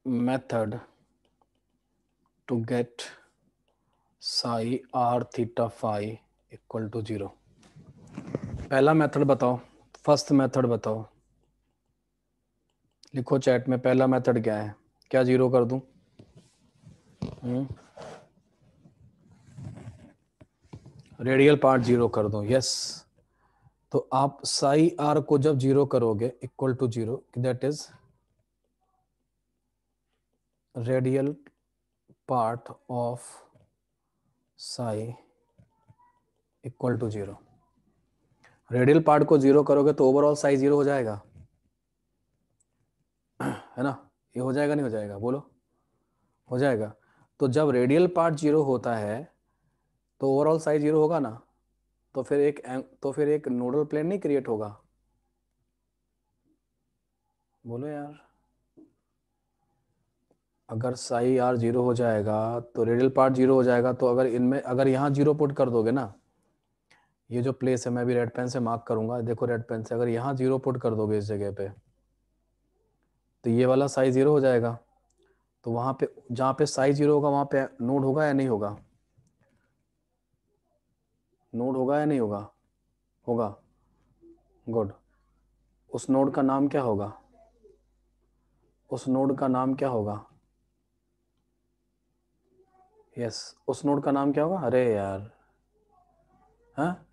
method to get psi R theta five equal to zero पहला मेथड बताओ फर्स्ट मेथड बताओ लिखो चैट में पहला मेथड क्या है क्या जीरो कर दूं हम्म। रेडियल पार्ट जीरो कर दूं यस तो आप साई आर को जब जीरो करोगे equal to zero that is radial part of psi equal to zero radial part को जीरो करोगे तो ओवरऑल साई जीरो हो जाएगा है ना ये हो जाएगा नहीं हो जाएगा बोलो हो जाएगा तो जब रेडियल पार्ट जीरो होता है तो ओवरऑल साइज जीरो होगा ना तो फिर एक तो फिर एक नोडल प्लेन नहीं क्रिएट होगा बोलो यार अगर साई आर जीरो हो जाएगा तो रेडियल पार्ट जीरो हो जाएगा तो अगर इनमें अगर यहाँ जीरो पुट कर दोगे ना ये जो प्लेस है मैं भी रेड पेन से मार्क करूंगा देखो रेड पेन से अगर यहाँ जीरो पुट कर दोगे इस जगह पे तो ये वाला साइज ज़ीरो हो जाएगा तो वहाँ पे जहाँ पे साइज ज़ीरो होगा वहाँ पे नोड होगा या नहीं होगा नोड होगा या नहीं होगा होगा गुड उस नोड का नाम क्या होगा उस नोड का नाम क्या होगा यस yes. उस नोड का नाम क्या होगा अरे यार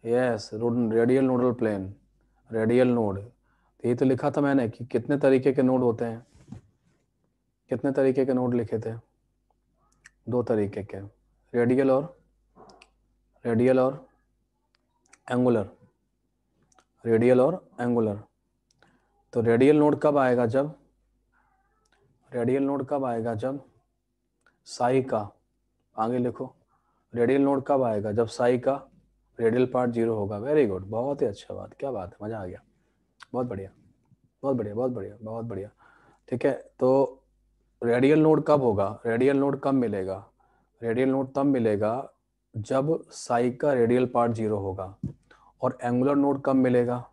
yes radial nodal plane radial node तो ये तो लिखा था मैंने कि कितने तरीके के नोड होते हैं कितने तरीके के नोड लिखे थे दो तरीके के रेडियल और रेडियल और एंगुलर रेडियल और एंगुलर तो रेडियल नोड कब आएगा जब रेडियल नोड कब आएगा जब साई का आगे लिखो रेडियल नोड कब आएगा जब साई का रेडियल पार्ट जीरो होगा वेरी गुड बहुत ही अच्छा बात क्या बात है मज़ा आ गया बहुत बढ़िया बहुत बढ़िया बहुत बढ़िया बहुत बढ़िया ठीक है तो रेडियल नोड कब होगा रेडियल नोड कब मिलेगा रेडियल नोड तब मिलेगा जब साई का रेडियल पार्ट जीरो होगा और एंगुलर नोड कब मिलेगा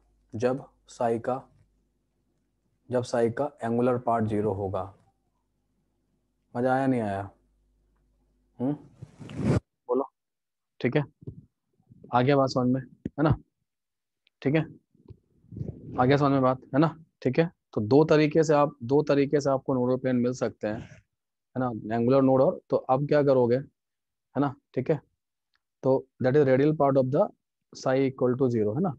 जब साई का जब साई का एंगुलर पार्ट जीरो होगा मजा आया नहीं आया हम्म बोलो ठीक है आ गया बात समझ में है ना ठीक है आगे समझ में बात है ना ठीक है तो दो तरीके से आप दो तरीके से आपको नोडल प्लेन मिल सकते हैं है ना एंगुलर नोड और तो अब क्या करोगे है ना ठीक है तो that is radial part of the psi equal to zero है ना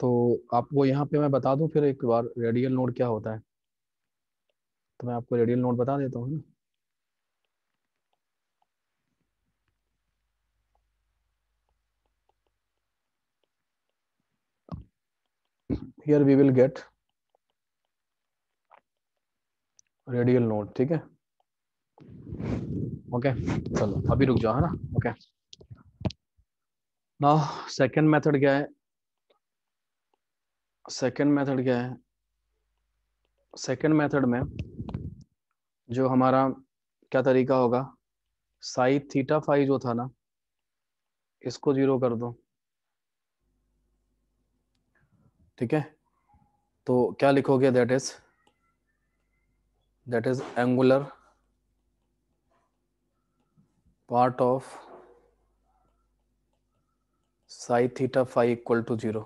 तो आपको यहाँ पे मैं बता दूं फिर एक बार रेडियल नोड क्या होता है तो मैं आपको रेडियल नोड बता देता हूँ ना here we will get radial node ठीक है ओके चलो अभी रुक जाओ है ना ओके ना सेकंड मेथड क्या है सेकेंड मेथड क्या है सेकेंड मेथड में जो हमारा क्या तरीका होगा साई थीटा फाइव जो था ना इसको जीरो कर दो ठीक है तो क्या लिखोगे that is that is angular part of psi theta five equal to zero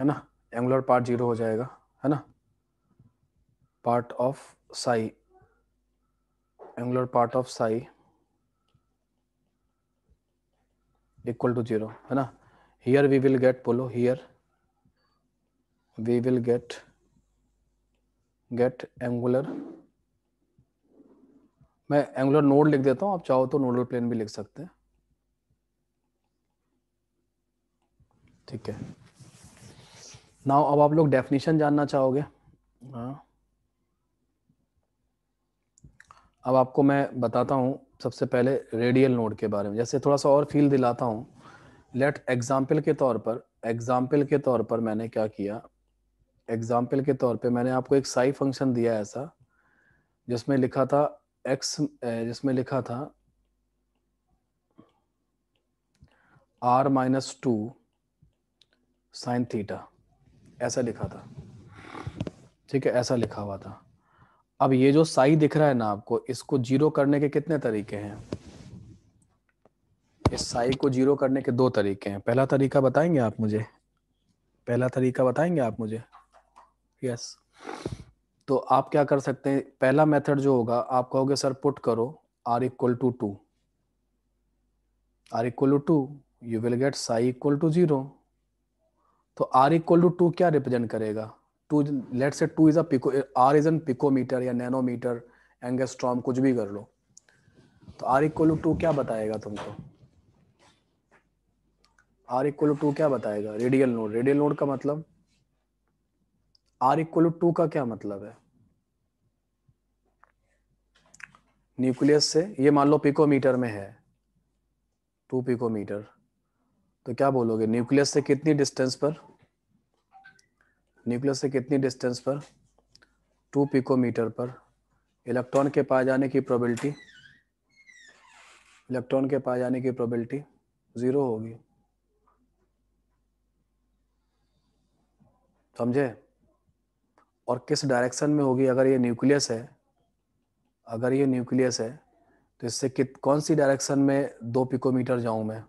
है ना एंगुलर पार्ट जीरो हो जाएगा है ना part of psi angular part of psi equal to zero है ना हियर वी विल गेट बोलो here we will get get angular मैं एंगुलर नोड लिख देता हूं आप चाहो तो नोडल प्लेन भी लिख सकते हैं ठीक है नाउ अब आप लोग डेफिनेशन जानना चाहोगे हाँ अब आपको मैं बताता हूं सबसे पहले रेडियल नोड के बारे में जैसे थोड़ा सा और फील दिलाता हूँ लेट एग्जाम्पल के तौर पर एग्जाम्पल के तौर पर मैंने क्या किया एग्जाम्पल के तौर पे मैंने आपको एक साई फंक्शन दिया ऐसा जिसमें लिखा था एक्स जिसमें लिखा था r minus two sine theta ऐसा लिखा था ठीक है ऐसा लिखा हुआ था अब ये जो साई दिख रहा है ना आपको इसको जीरो करने के कितने तरीके हैं इस साई को जीरो करने के दो तरीके हैं पहला तरीका बताएंगे आप मुझे पहला तरीका बताएंगे आप मुझे यस तो आप क्या कर सकते हैं पहला मेथड जो होगा आप कहोगे सर पुट करो r equal to two r equal to two you will get psi equal to zero तो आर इक्वल टू टू क्या रिप्रेजेंट करेगा two let say two is a pico r is in picometre या nanometre angstrom कुछ भी कर लो तो r equal to क्या बताएगा तुमको आर इक्वल टू क्या बताएगा रेडियल नोड रेडियल नोड का मतलब आर इक्वल टू का क्या मतलब है न्यूक्लियस से ये मान लो पिकोमीटर में है टू पिकोमीटर तो क्या बोलोगे न्यूक्लियस से कितनी डिस्टेंस पर न्यूक्लियस से कितनी डिस्टेंस पर टू पिकोमीटर पर इलेक्ट्रॉन के पाए जाने की प्रोबेबिलिटी इलेक्ट्रॉन के पाए जाने की प्रोबेबिलिटी जीरो होगी समझे और किस डायरेक्शन में होगी अगर ये न्यूक्लियस है अगर ये न्यूक्लियस है तो इससे कित कौन सी डायरेक्शन में दो पिकोमीटर जाऊं मैं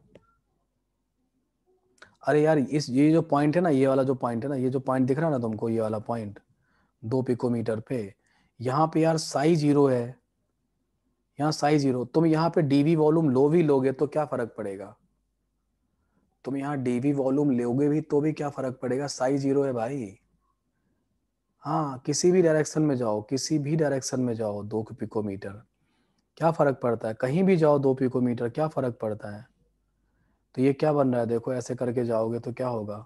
अरे यार इस ये जो पॉइंट है ना ये वाला जो पॉइंट है ना ये जो पॉइंट दिख रहा है ना तुमको ये वाला पॉइंट दो पिकोमीटर पे यहाँ पे यार साई जीरो है यहाँ साई जीरो तुम यहाँ पे डीवी वॉल्यूम लो भी लोगे तो क्या फर्क पड़ेगा तुम यहाँ डीवी वॉल्यूम लोगे भी तो भी क्या फर्क पड़ेगा साई जीरो है भाई हाँ किसी भी डायरेक्शन में जाओ किसी भी डायरेक्शन में जाओ दो पिकोमीटर क्या फर्क पड़ता है कहीं भी जाओ दो पिकोमीटर क्या फर्क पड़ता है तो ये क्या बन रहा है देखो ऐसे करके जाओगे तो क्या होगा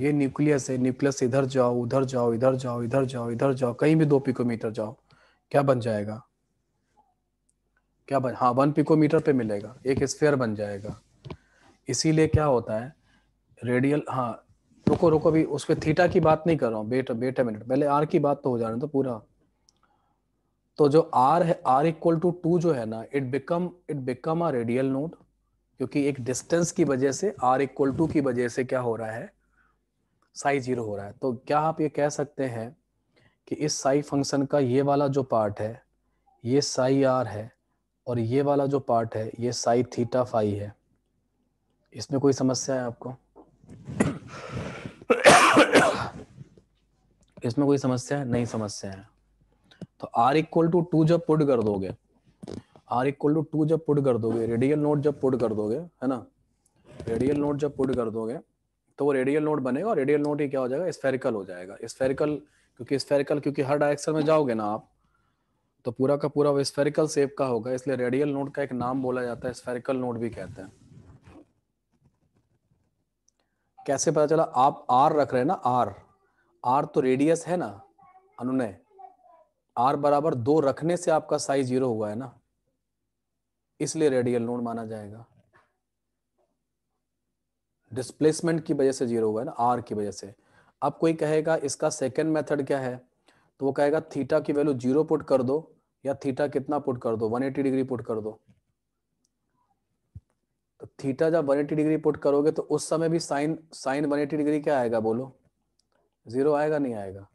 ये न्यूक्लियस है न्यूक्लियस इधर जाओ उधर जाओ इधर जाओ इधर जाओ इधर जाओ कहीं भी दो पिकोमीटर जाओ क्या बन जाएगा क्या बन हाँ वन पिकोमीटर पे मिलेगा एक स्फेयर बन जाएगा इसीलिए क्या होता है रेडियल हाँ रुको रुको अभी उस पर थीटा की बात नहीं कर रहा हूँ बेट बेट मिनट पहले आर की बात तो हो जा रही तो पूरा तो जो आर है आर इक्वल टू टू जो है ना it become it become a radial node क्योंकि एक डिस्टेंस की वजह से आर इक्वल टू की वजह से क्या हो रहा है साई जीरो हो रहा है तो क्या आप ये कह सकते हैं कि इस साई फंक्शन का ये वाला जो पार्ट है ये साई आर है और ये वाला जो पार्ट है ये साई थीटा फाई है इसमें कोई समस्या है आपको इसमें कोई समस्या है नहीं समस्या है तो आर इक्वल टू टू जब पुट कर दोगे आर इक्वल टू टू जब पुट कर दोगे रेडियल नोट जब पुट कर दोगे है ना रेडियल नोट जब पुट कर दोगे तो वो रेडियल नोट बनेगा और रेडियल नोट ही क्या हो जाएगा स्पेरिकल हो जाएगा स्पेरिकल क्योंकि स्फेरिकल क्योंकि हर डायरेक्शन में जाओगे ना आप तो पूरा का पूरा वो सेप का होगा इसलिए रेडियल नोट का एक नाम बोला जाता है स्फेरिकल नोट भी कहते हैं कैसे पता चला आप आर रख रहे हैं ना आर आर तो रेडियस है ना अनुनय आर बराबर दो रखने से आपका साइज जीरो हुआ है ना इसलिए रेडियल नोड माना जाएगा डिस्प्लेसमेंट की वजह से जीरो हुआ है ना आर की वजह से अब कोई कहेगा इसका सेकेंड मेथड क्या है तो वो कहेगा थीटा की वैल्यू जीरो पुट कर दो या थीटा कितना पुट कर दो 180 डिग्री पुट कर दो तो थीटा जब 180 डिग्री पुट करोगे तो उस समय भी साइन साइन 180 डिग्री क्या आएगा बोलो जीरो आएगा नहीं आएगा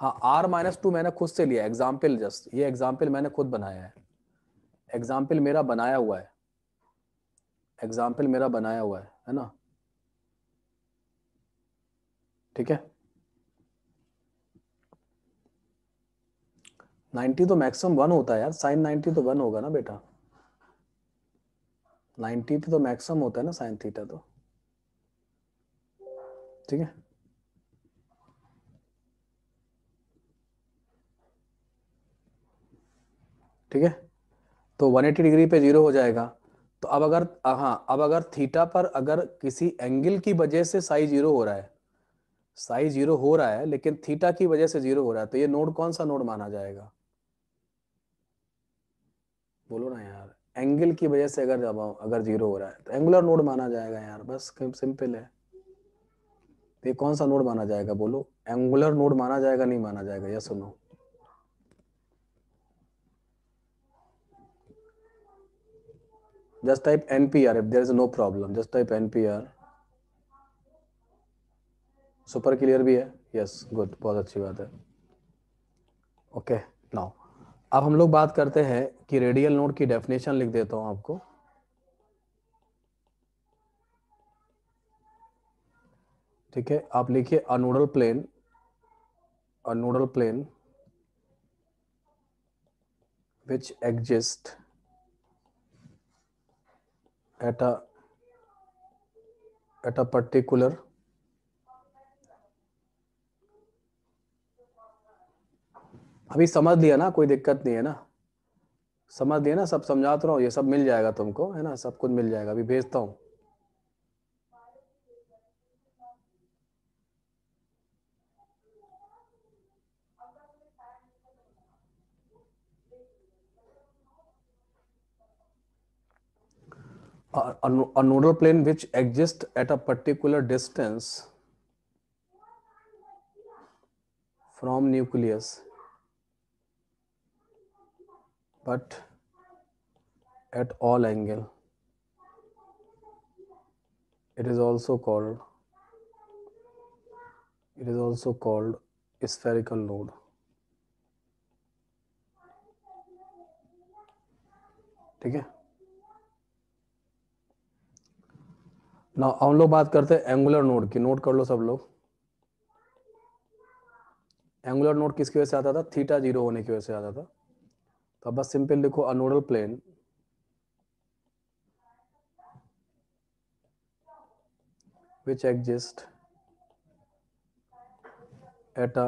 हाँ आर माइनस टू मैंने खुद से लिया एग्जाम्पल जस्ट ये एग्जाम्पल मैंने खुद बनाया है एग्जाम्पल मेरा बनाया हुआ है एग्जाम्पल मेरा बनाया हुआ है है ना ठीक है 90 तो मैक्सिमम वन होता है यार साइन 90 तो वन होगा ना बेटा 90 तो मैक्सिमम होता है ना साइन थीटा तो ठीक है ठीक है तो 180 डिग्री पे जीरो हो जाएगा तो अब अगर हाँ अब अगर थीटा पर अगर किसी एंगल की वजह से साई जीरो हो रहा है साई जीरो हो रहा है लेकिन थीटा की वजह से जीरो हो रहा है तो ये नोड कौन सा नोड माना जाएगा बोलो ना यार एंगल की वजह से अगर जब अगर जीरो हो रहा है तो एंगुलर नोड माना जाएगा यार बस सिंपल है तो ये कौन सा नोड माना जाएगा बोलो एंगुलर नोड माना जाएगा नहीं माना जाएगा यह सुनो just type NPR if there is no problem just type NPR super clear भी है यस गुड बहुत अच्छी बात है ओके okay, नाउ अब हम लोग बात करते हैं कि रेडियल नोड की डेफिनेशन लिख देता हूं आपको ठीक है आप लिखिए a nodal plane a nodal plane which exist at a at a particular अभी समझ लिया ना कोई दिक्कत नहीं है ना समझ लिया ना सब समझा तो रहा हूँ ये सब मिल जाएगा तुमको है ना सब कुछ मिल जाएगा अभी भेजता हूँ a, a nodal plane which exists at a particular distance from nucleus but at all angle it is also called it is also called spherical node ठीक है ना हम लोग बात करते हैं एंगुलर नोड की नोट कर लो सब लोग एंगुलर नोड किसकी वजह से आता था थीटा जीरो होने की वजह से आता था तो अब बस सिंपल लिखो a nodal plane which exist at a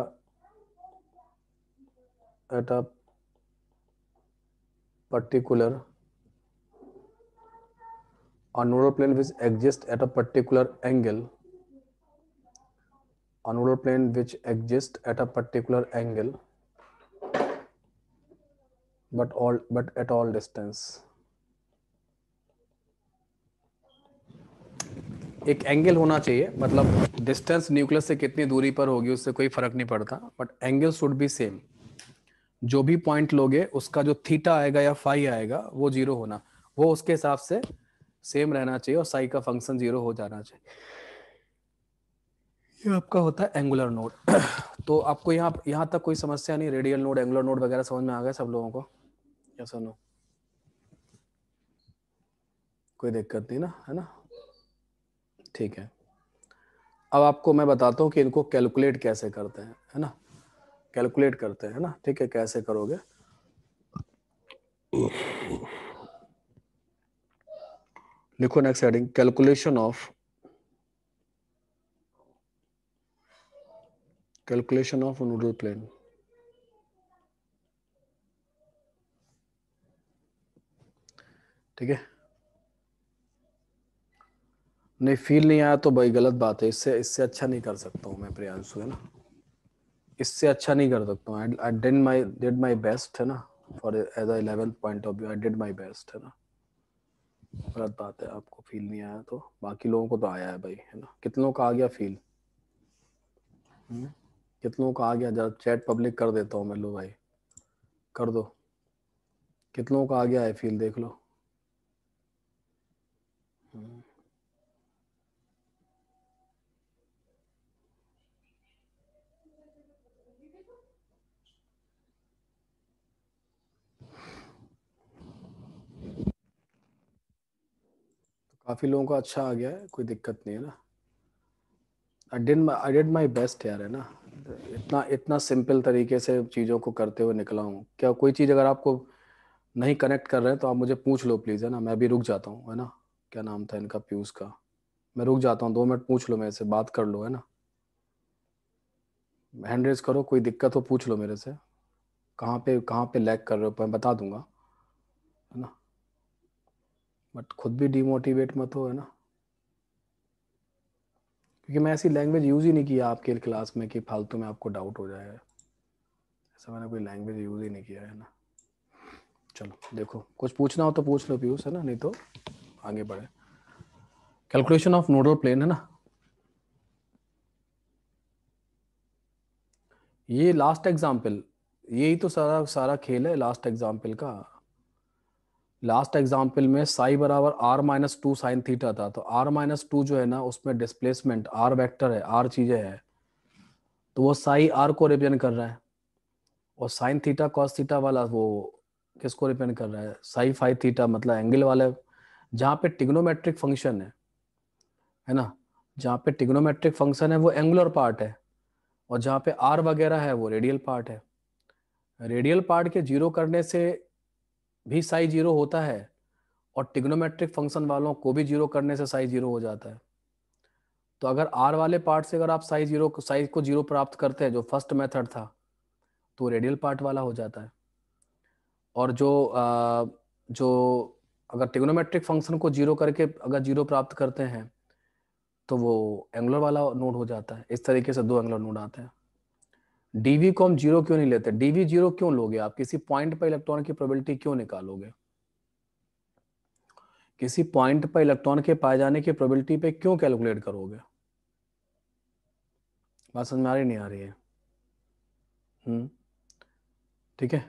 at a a neural plane which exists at a particular angle a neural plane which exists at a particular angle but all but at all distance एक angle होना चाहिए मतलब distance nucleus से कितनी दूरी पर होगी उससे कोई फर्क नहीं पड़ता but angle should be same जो भी पॉइंट लोगे उसका जो थीटा आएगा या फाई आएगा वो जीरो होना वो उसके हिसाब से सेम रहना चाहिए और साई का फंक्शन जीरो हो जाना चाहिए ये आपका होता है एंगुलर नोड <coughs> तो आपको यहाँ यहाँ तक कोई समस्या नहीं रेडियल नोड एंगुलर नोड वगैरह समझ में आ गया सब लोगों को या सुनो कोई दिक्कत नहीं ना है ना ठीक है अब आपको मैं बताता हूँ कि इनको कैलकुलेट कैसे करते हैं है ना कैलकुलेट करते हैं है ना ठीक है कैसे करोगे लिखो next heading calculation of calculation of nodal plane ठीक है नहीं फील नहीं आया तो भाई गलत बात है इससे इससे अच्छा नहीं कर सकता हूं मैं प्रियांशु है ना इससे अच्छा नहीं कर सकता हूँ I did my did my best है ना for as a eleventh point of view I did my best है ना गलत बात है आपको फील नहीं आया तो बाकी लोगों को तो आया है भाई है ना कितनों का आ गया फील हम्म? कितनों का आ गया जब चैट पब्लिक कर देता हूँ मैं लो भाई कर दो कितनों का आ गया है फील देख लो हम्म। काफ़ी लोगों का अच्छा आ गया है कोई दिक्कत नहीं है ना I did I did my best यार है ना इतना इतना सिंपल तरीके से चीज़ों को करते हुए निकला हूँ क्या कोई चीज़ अगर आपको नहीं कनेक्ट कर रहे हैं तो आप मुझे पूछ लो प्लीज़ है ना मैं भी रुक जाता हूँ है ना क्या नाम था इनका पीयूष का मैं रुक जाता हूँ दो मिनट पूछ लो मेरे से बात कर लो है ना हैंड रेज करो कोई दिक्कत हो पूछ लो मेरे से कहाँ पे कहाँ पे लैक कर रहे हो मैं बता दूंगा है ना बट खुद भी डीमोटिवेट मत हो है ना क्योंकि मैं ऐसी लैंग्वेज यूज़ ही नहीं किया आपके क्लास में कि फालतू में आपको डाउट हो जाए ऐसा मैंने कोई लैंग्वेज यूज़ ही नहीं किया है ना चलो देखो कुछ पूछना हो तो पूछ लो पीयूष है ना नहीं तो आगे बढ़े कैलकुलेशन ऑफ नोडल प्लेन है ना ये लास्ट एग्जाम्पल यही तो सारा सारा खेल है लास्ट एग्जाम्पल का लास्ट एग्जाम्पल में साई बराबर r minus two sine theta था तो आर माइनस टू जो है ना उसमें डिस्प्लेसमेंट आर वेक्टर है आर चीजें है तो वो साई आर को रिप्रेजेंट कर रहा है और साइन थीटा कॉस थीटा वाला वो किसको रिप्रेजेंट कर रहा है साई फाइव थीटा मतलब एंगल वाले जहाँ पे टिग्नोमेट्रिक फंक्शन है है ना जहाँ पे टिग्नोमेट्रिक फंक्शन है वो एंगुलर पार्ट है और जहाँ पे आर वगैरह है वो रेडियल पार्ट है रेडियल पार्ट के जीरो करने से भी साई जीरो होता है और टिग्नोमेट्रिक फंक्शन वालों को भी जीरो करने से साई जीरो हो जाता है तो अगर आर वाले पार्ट से अगर आप साइज जीरो साइज को जीरो प्राप्त करते हैं जो फर्स्ट मेथड था तो रेडियल पार्ट वाला हो जाता है और जो आ, जो अगर टिग्नोमेट्रिक फंक्शन को जीरो करके अगर जीरो प्राप्त करते हैं तो वो एंगुलर वाला नोड हो जाता है इस तरीके से दो एंगुलर नोड आते हैं डीवी को हम जीरो क्यों नहीं लेते डीवी जीरो क्यों लोगे आप किसी पॉइंट पर इलेक्ट्रॉन की प्रोबेबिलिटी क्यों निकालोगे किसी पॉइंट पर इलेक्ट्रॉन के पाए जाने की प्रोबेबिलिटी पे क्यों कैलकुलेट करोगे बात समझ में आ रही नहीं आ रही है हम्म। ठीक है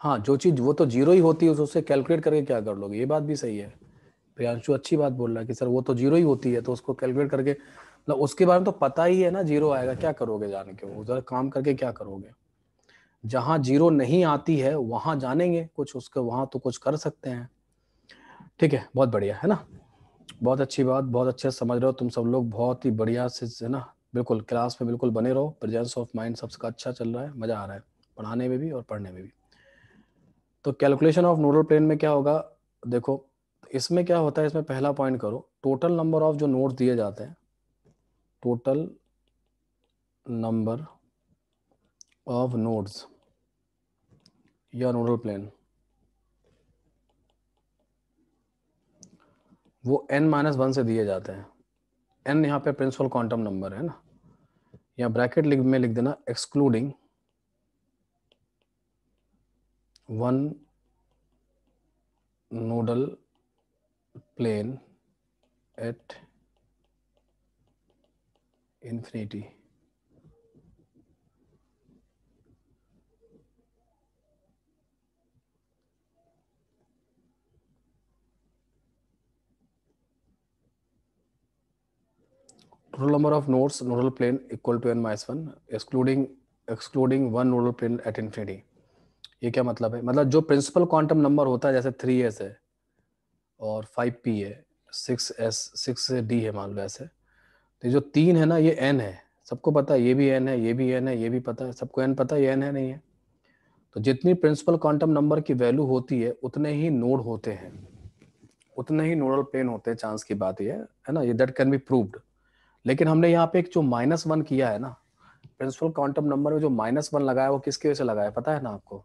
हाँ जो चीज वो तो जीरो ही होती है उससे कैलकुलेट करके क्या कर लोगे ये बात भी सही है प्रियांशु अच्छी बात बोल रहा है कि सर वो तो जीरो ही होती है तो उसको कैलकुलेट करके मतलब उसके बारे में तो पता ही है ना जीरो आएगा क्या करोगे जाने के उधर काम करके क्या करोगे जहां जीरो नहीं आती है वहां जानेंगे कुछ उसके वहां तो कुछ कर सकते हैं ठीक है बहुत बढ़िया है ना बहुत अच्छी बात बहुत अच्छे समझ रहे हो तुम सब लोग बहुत ही बढ़िया से है ना बिल्कुल क्लास में बिल्कुल बने रहो प्रेजेंस ऑफ माइंड सबका अच्छा चल रहा है मजा आ रहा है पढ़ाने में भी और पढ़ने में भी तो कैलकुलेशन ऑफ नोडल प्लेन में क्या होगा देखो इसमें क्या होता है इसमें पहला पॉइंट करो टोटल नंबर ऑफ जो नोट दिए जाते हैं total number of nodes या नोडल प्लेन वो एन माइनस वन से दिए जाते हैं एन यहाँ पे प्रिंसिपल क्वांटम नंबर है ना यहाँ ब्रैकेट लिख में लिख देना excluding one nodal plane at infinity total number of nodes nodal plane equal to n minus one, excluding excluding one nodal plane at infinity ये क्या मतलब है मतलब जो प्रिंसिपल क्वांटम नंबर होता है जैसे थ्री एस है और फाइव पी है सिक्स एस सिक्स डी है मान लो ऐसे तो जो तीन है ना ये एन है सबको पता है ये भी एन है ये भी एन है ये भी पता है सबको एन पता है ये एन है नहीं है तो जितनी प्रिंसिपल क्वांटम नंबर की वैल्यू होती है उतने ही नोड होते हैं उतने ही नोडल प्लेन होते हैं चांस की बात ये है ना ये दैट कैन बी प्रूव्ड लेकिन हमने यहाँ पे एक जो माइनस वन किया है ना प्रिंसिपल क्वांटम नंबर में जो माइनस वन लगाया वो किसकी वजह से लगाया पता है ना आपको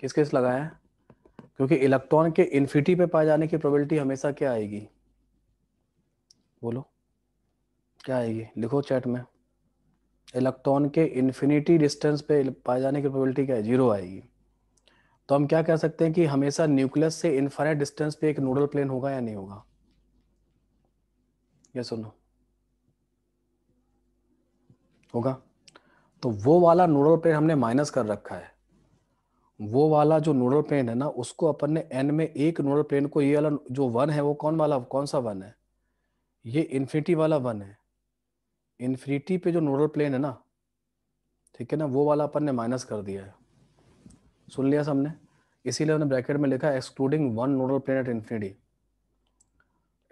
किसके से लगाया है क्योंकि इलेक्ट्रॉन के इन्फिटी पे पाए जाने की प्रोबेबिलिटी हमेशा क्या आएगी बोलो क्या आएगी लिखो चैट में इलेक्ट्रॉन के इन्फिनिटी डिस्टेंस पे पाए जाने की प्रोबेबिलिटी क्या है जीरो आएगी तो हम क्या कह सकते हैं कि हमेशा न्यूक्लियस से इन्फाइनाइट डिस्टेंस पे एक नोडल प्लेन होगा या नहीं होगा ये सुनो होगा तो वो वाला नोडल प्लेन हमने माइनस कर रखा है वो वाला जो नोडल प्लेन है ना उसको अपन ने एन में एक नोडल प्लेन को ये वाला जो वन है वो कौन वाला कौन सा वन है ये इन्फिनिटी वाला वन है इन्फिनिटी पे जो नोडल प्लेन है ना ठीक है ना वो वाला अपन ने माइनस कर दिया है सुन लिया सबने इसीलिए उन्होंने ब्रैकेट में लिखा excluding one nodal plane at infinity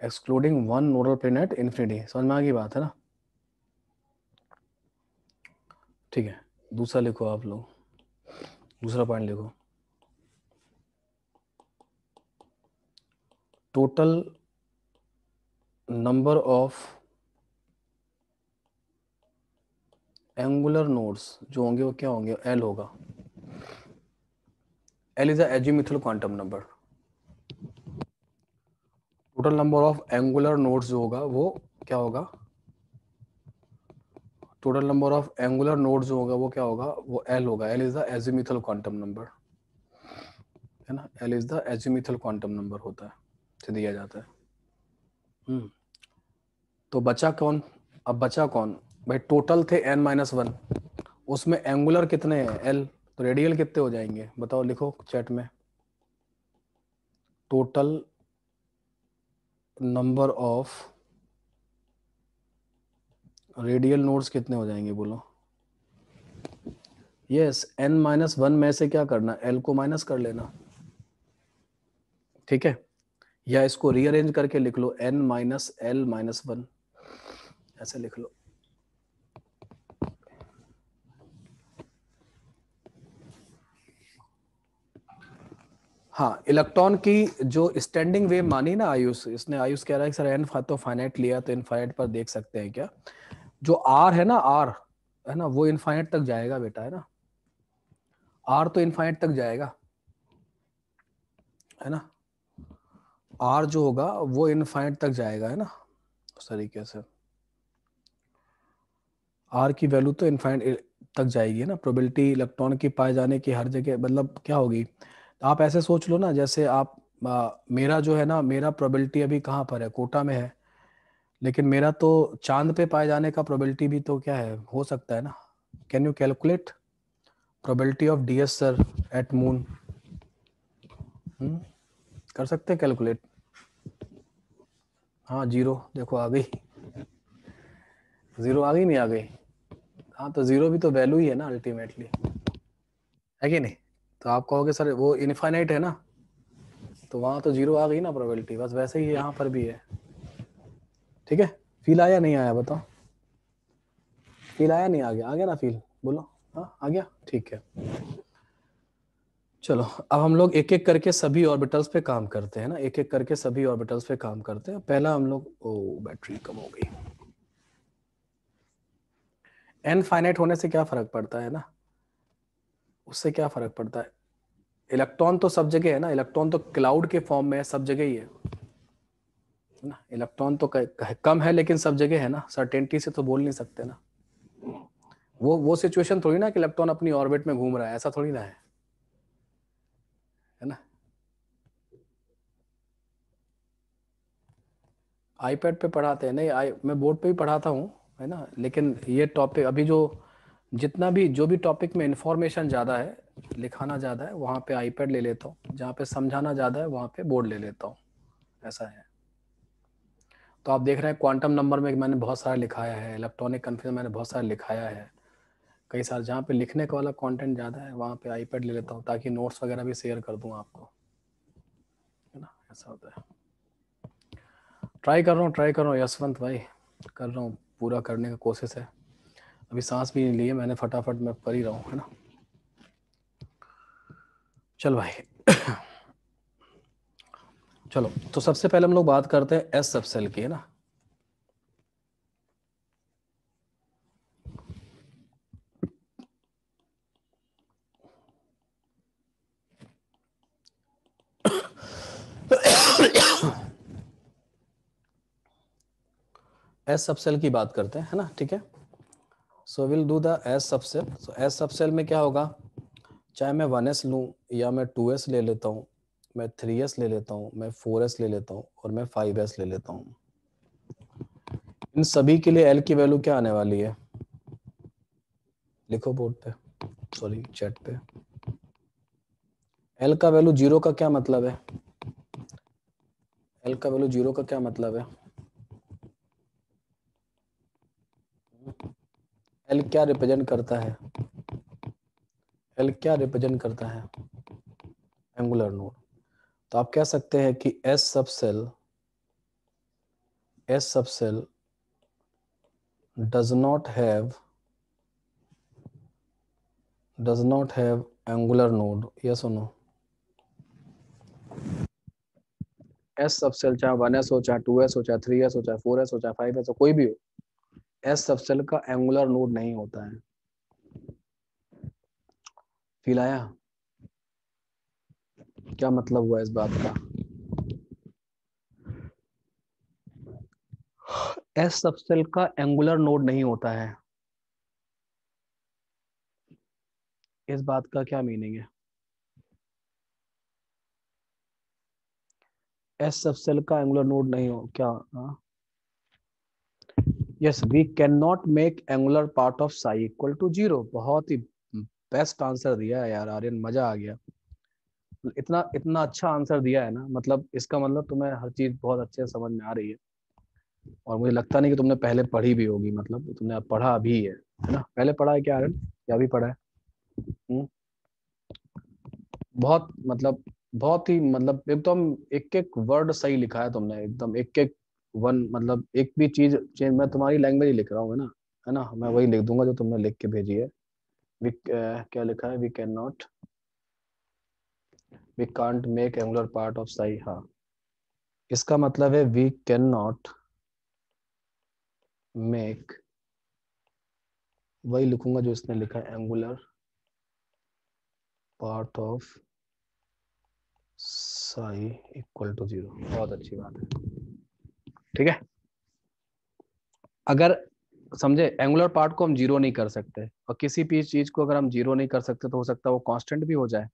excluding one nodal plane at infinity समझ में आ गई बात है ना ठीक है दूसरा लिखो आप लोग दूसरा पॉइंट लिखो total number of angular nodes जो होंगे वो क्या होंगे एल होगा l is azimuthal quantum number total number of angular nodes जो होगा वो क्या होगा total number of angular nodes जो होगा वो क्या होगा वो एल होगा l is the azimuthal quantum number है ना l is the azimuthal quantum number होता है दिया जाता है हम्म तो बचा कौन अब बचा कौन भाई टोटल थे एन माइनस वन उसमें एंगुलर कितने हैं एल तो रेडियल कितने हो जाएंगे बताओ लिखो चैट में total number of radial nodes कितने हो जाएंगे बोलो यस एन माइनस वन में से क्या करना एल को माइनस कर लेना ठीक है या इसको रीअरेंज करके लिख लो n minus l minus one ऐसे लिख लो हाँ इलेक्ट्रॉन की जो स्टैंडिंग वेव मानी ना आयुष इसने आयुष कह रहा है कि सर एन तो फाइनाइट लिया तो इनफाइनाइट पर देख सकते हैं क्या जो आर है ना आर है ना वो इनफाइनाइट तक जाएगा बेटा है ना आर तो इनफाइनाइट तक जाएगा है ना आर जो होगा वो इनफाइनाइट तक जाएगा है ना उस तरीके से आर की वैल्यू तो इनफाइन तक जाएगी ना प्रोबेबिलिटी इलेक्ट्रॉन के पाए जाने की हर जगह मतलब क्या होगी तो आप ऐसे सोच लो ना जैसे आप आ, मेरा जो है ना मेरा प्रोबेबिलिटी अभी कहाँ पर है कोटा में है लेकिन मेरा तो चांद पे पाए जाने का प्रोबेबिलिटी भी तो क्या है हो सकता है ना can you calculate probability of d s sir at moon कर सकते हैं कैलकुलेट हाँ जीरो देखो आ गई जीरो आ गई नहीं आ गई हाँ तो जीरो भी तो वैल्यू ही है ना अल्टीमेटली है कि नहीं तो आप कहोगे सर वो इनफाइनाइट है ना तो वहां तो जीरो आ गई ना प्रोबेबिलिटी बस वैसे ही यहाँ पर भी है ठीक है फील आया नहीं आया बताओ फील आया नहीं आ गया आ गया ना फील बोलो हाँ आ गया ठीक है चलो अब हम लोग एक एक करके सभी ऑर्बिटल्स पे काम करते हैं ना एक एक करके सभी ऑर्बिटल्स पे काम करते हैं पहला हम लोग ओ बैटरी कम हो गई एन फाइनाइट होने से क्या फर्क पड़ता है ना उससे क्या फर्क पड़ता है इलेक्ट्रॉन तो सब जगह है ना इलेक्ट्रॉन तो क्लाउड के फॉर्म में है सब जगह ही है ना इलेक्ट्रॉन तो कम है लेकिन सब जगह है ना सर्टेनिटी से तो बोल नहीं सकते ना वो वो सिचुएशन थोड़ी ना कि इलेक्ट्रॉन अपनी ऑर्बिट में घूम रहा है ऐसा थोड़ी ना है है ना आईपैड पे पढ़ाते हैं नहीं आई मैं बोर्ड पे भी पढ़ाता हूँ है ना लेकिन ये टॉपिक अभी जो जितना भी जो भी टॉपिक में इंफॉर्मेशन ज़्यादा है लिखाना ज़्यादा है वहाँ पे आईपैड ले लेता हूँ जहाँ पे समझाना ज़्यादा है वहाँ पे बोर्ड ले लेता हूँ ऐसा है तो आप देख रहे हैं क्वांटम नंबर में मैंने बहुत सारा लिखाया है इलेक्ट्रॉनिक कन्फ्यूजन मैंने बहुत सारा लिखाया है कई सारे जहाँ पे लिखने का वाला कॉन्टेंट ज़्यादा है वहाँ पे आईपैड ले लेता हूँ ताकि नोट्स वगैरह भी शेयर कर दूँ आपको है ना ऐसा होता है ट्राई कर रहा हूँ ट्राई कर रहा हूँ यशवंत भाई कर रहा हूँ पूरा करने का कोशिश है अभी सांस भी नहीं लिए मैंने फटाफट मैं पढ़ ही रहा हूँ है ना चल भाई चलो तो सबसे पहले हम लोग बात करते हैं एस सब सेल की है ना एस सबसेल की बात करते हैं है ना ठीक है so will do the s subshell so s subshell में क्या होगा चाहे मैं वन एस लूँ या मैं टू एस ले लेता हूँ मैं थ्री एस ले लेता हूँ मैं फोर एस ले लेता हूँ और मैं फाइव एस ले लेता हूँ इन सभी के लिए एल की वैल्यू क्या आने वाली है लिखो बोर्ड पे सॉरी चैट पे एल का वैल्यू जीरो का क्या मतलब है एल का वैल्यू जीरो का क्या मतलब है एल क्या रिप्रेजेंट करता है एल क्या रिप्रेजेंट करता है एंगुलर नोड तो आप कह सकते हैं कि s subshell s subshell does not have does not have angular node यह सुनो एस सब सेल चाहे वन एस हो चाहे टू एस हो चाहे थ्री एस हो चाहे फोर एस हो चाहे फाइव एस हो कोई भी हो एस सबसेल का एंगुलर नोड नहीं होता है फील आया क्या मतलब हुआ इस बात का एस सबसेल का एंगुलर नोड नहीं होता है इस बात का क्या मीनिंग है एस सबसेल का एंगुलर नोड नहीं हो क्या हा? Yes we can not make angular part of psi equal to zero बहुत ही बेस्ट आंसर दिया है यार आर्यन मजा आ गया इतना इतना अच्छा आंसर दिया है ना मतलब इसका मतलब तुम्हें हर चीज बहुत अच्छे से समझ में आ रही है और मुझे लगता नहीं कि तुमने पहले पढ़ी भी होगी मतलब तुमने पढ़ा अभी है है ना पहले पढ़ा है क्या आर्यन क्या भी पढ़ा है हम्म। बहुत मतलब बहुत ही मतलब एकदम एक एक वर्ड सही लिखा है तुमने एकदम एक एक वन मतलब एक भी चीज चेंज मैं तुम्हारी लैंग्वेज लिख रहा हूँ ना है ना मैं वही लिख दूंगा जो तुमने लिख के भेजी है वी uh, क्या लिखा है we can not we can't make angular part of psi हा इसका मतलब है वी कैन नॉट मेक वही लिखूंगा जो इसने लिखा है angular part of psi equal to zero बहुत अच्छी बात है ठीक है अगर समझे एंगुलर पार्ट को हम जीरो नहीं कर सकते और किसी भी चीज को अगर हम जीरो नहीं कर सकते तो हो सकता है वो कांस्टेंट भी हो जाए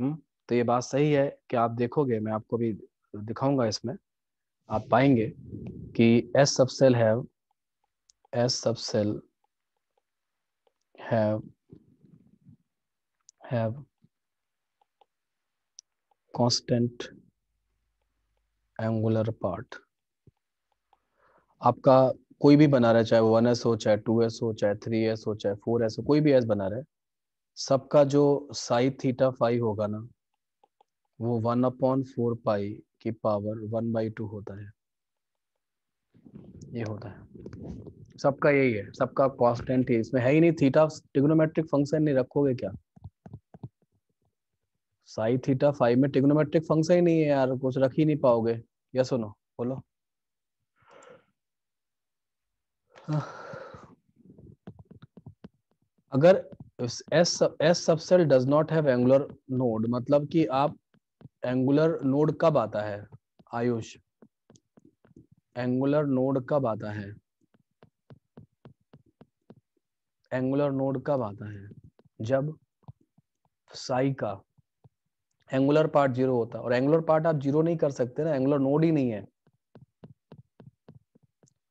हम्म तो ये बात सही है कि आप देखोगे मैं आपको भी दिखाऊंगा इसमें आप पाएंगे कि s shell have s subshell have have constant angular part आपका कोई भी बना रहा है चाहे वन एस हो चाहे टू एस हो चाहे थ्री एस हो चाहे फोर एस हो कोई भी एस बना रहा है सबका जो साई थीटा फाइव होगा ना वो वन अपॉन फोर पाई की पावर वन बाई टू होता है ये होता है सबका यही है सबका कॉन्स्टेंट ही इसमें है ही नहीं थीटा टिग्नोमेट्रिक फंक्शन नहीं रखोगे क्या साई थीटा फाइव में टिग्नोमेट्रिक फंक्शन ही नहीं है यार कुछ रख ही नहीं पाओगे या सुनो बोलो अगर s s subshell does not have angular node मतलब कि आप एंगुलर नोड कब आता है आयुष एंगुलर नोड कब आता है एंगुलर नोड कब आता है जब साई का एंगुलर पार्ट जीरो होता है और एंगुलर पार्ट आप जीरो नहीं कर सकते ना एंगुलर नोड ही नहीं है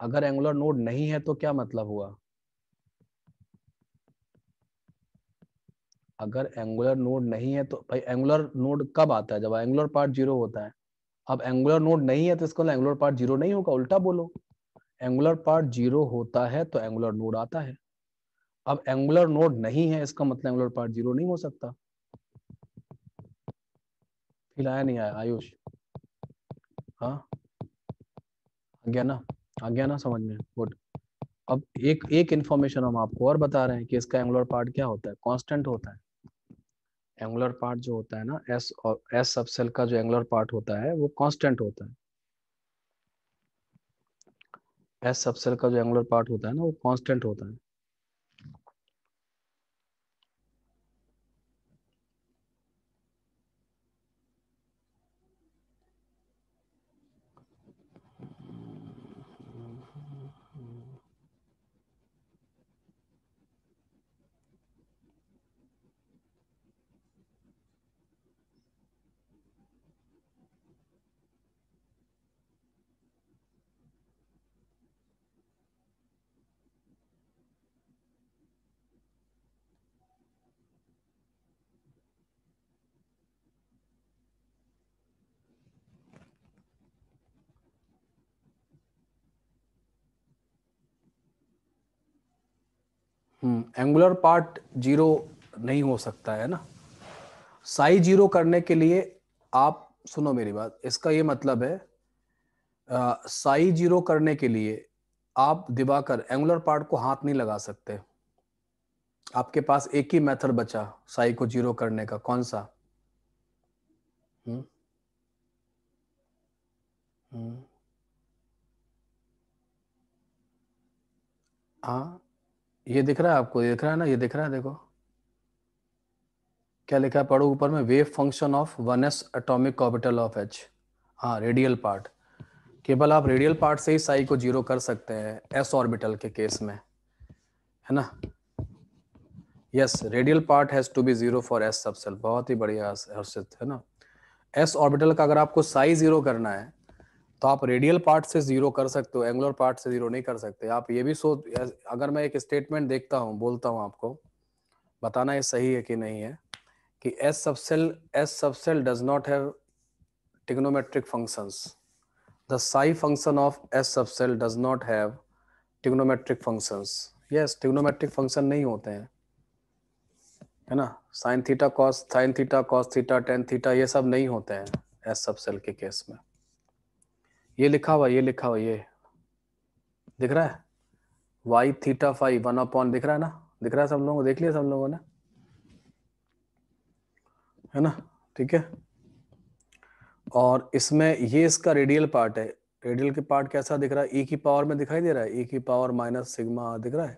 अगर एंगुलर नोड नहीं है तो क्या मतलब हुआ अगर एंगुलर नोड नहीं है तो भाई एंगुलर नोड कब आता है जब एंगुलर पार्ट जीरो होता है अब एंगुलर नोड नहीं है तो इसको एंगुलर पार्ट जीरो नहीं होगा उल्टा बोलो एंगुलर पार्ट जीरो होता है तो एंगुलर नोड आता है अब एंगुलर नोड नहीं है इसका मतलब एंगुलर पार्ट जीरो नहीं हो सकता फिर आया नहीं आया आयुष हाँ गया ना आ गया ना समझ में गुड अब एक एक इन्फॉर्मेशन हम आपको और बता रहे हैं कि इसका एंगुलर पार्ट क्या होता है कॉन्स्टेंट होता है एंगुलर पार्ट जो होता है ना एस और एस सबसेल का जो एंगुलर पार्ट होता है वो कॉन्स्टेंट होता है एस सबसेल का जो एंगुलर पार्ट होता है ना वो कॉन्स्टेंट होता है एंगुलर पार्ट जीरो नहीं हो सकता है ना साई जीरो करने के लिए आप सुनो मेरी बात इसका ये मतलब है साई जीरो करने के लिए आप दिबाकर एंगुलर पार्ट को हाथ नहीं लगा सकते आपके पास एक ही मेथड बचा साई को जीरो करने का कौन सा हम्म, हम्म। हाँ ये दिख रहा है आपको ये दिख रहा है ना ये दिख रहा है देखो क्या लिखा है पढ़ो ऊपर में wave function of one s atomic orbital of h हाँ रेडियल पार्ट केवल आप रेडियल पार्ट से ही साई को जीरो कर सकते हैं एस ऑर्बिटल के केस में है ना yes radial part has to be zero for s subshell बहुत ही बढ़िया हर्षित है ना एस ऑर्बिटल का अगर आपको साई जीरो करना है तो आप रेडियल पार्ट से जीरो कर सकते हो एंगुलर पार्ट से जीरो नहीं कर सकते आप ये भी सोच अगर मैं एक स्टेटमेंट देखता हूँ बोलता हूँ आपको बताना ये सही है कि नहीं है कि s subshell s subshell does not have trigonometric functions the psi function of s subshell does not have trigonometric functions yes trigonometric function नहीं होते हैं है ना sine theta cos sine theta cos theta tan theta ये सब नहीं होते हैं एस सबसेल के केस में ये लिखा हुआ ये लिखा हुआ ये दिख रहा है y theta five one upon दिख रहा है ना दिख रहा है सब लोगों को देख लिया सब लोगों ने है ना ठीक है और इसमें ये इसका रेडियल पार्ट है रेडियल के पार्ट कैसा दिख रहा है ई e की पावर में दिखाई दे रहा है ई e की पावर माइनस सिग्मा दिख रहा है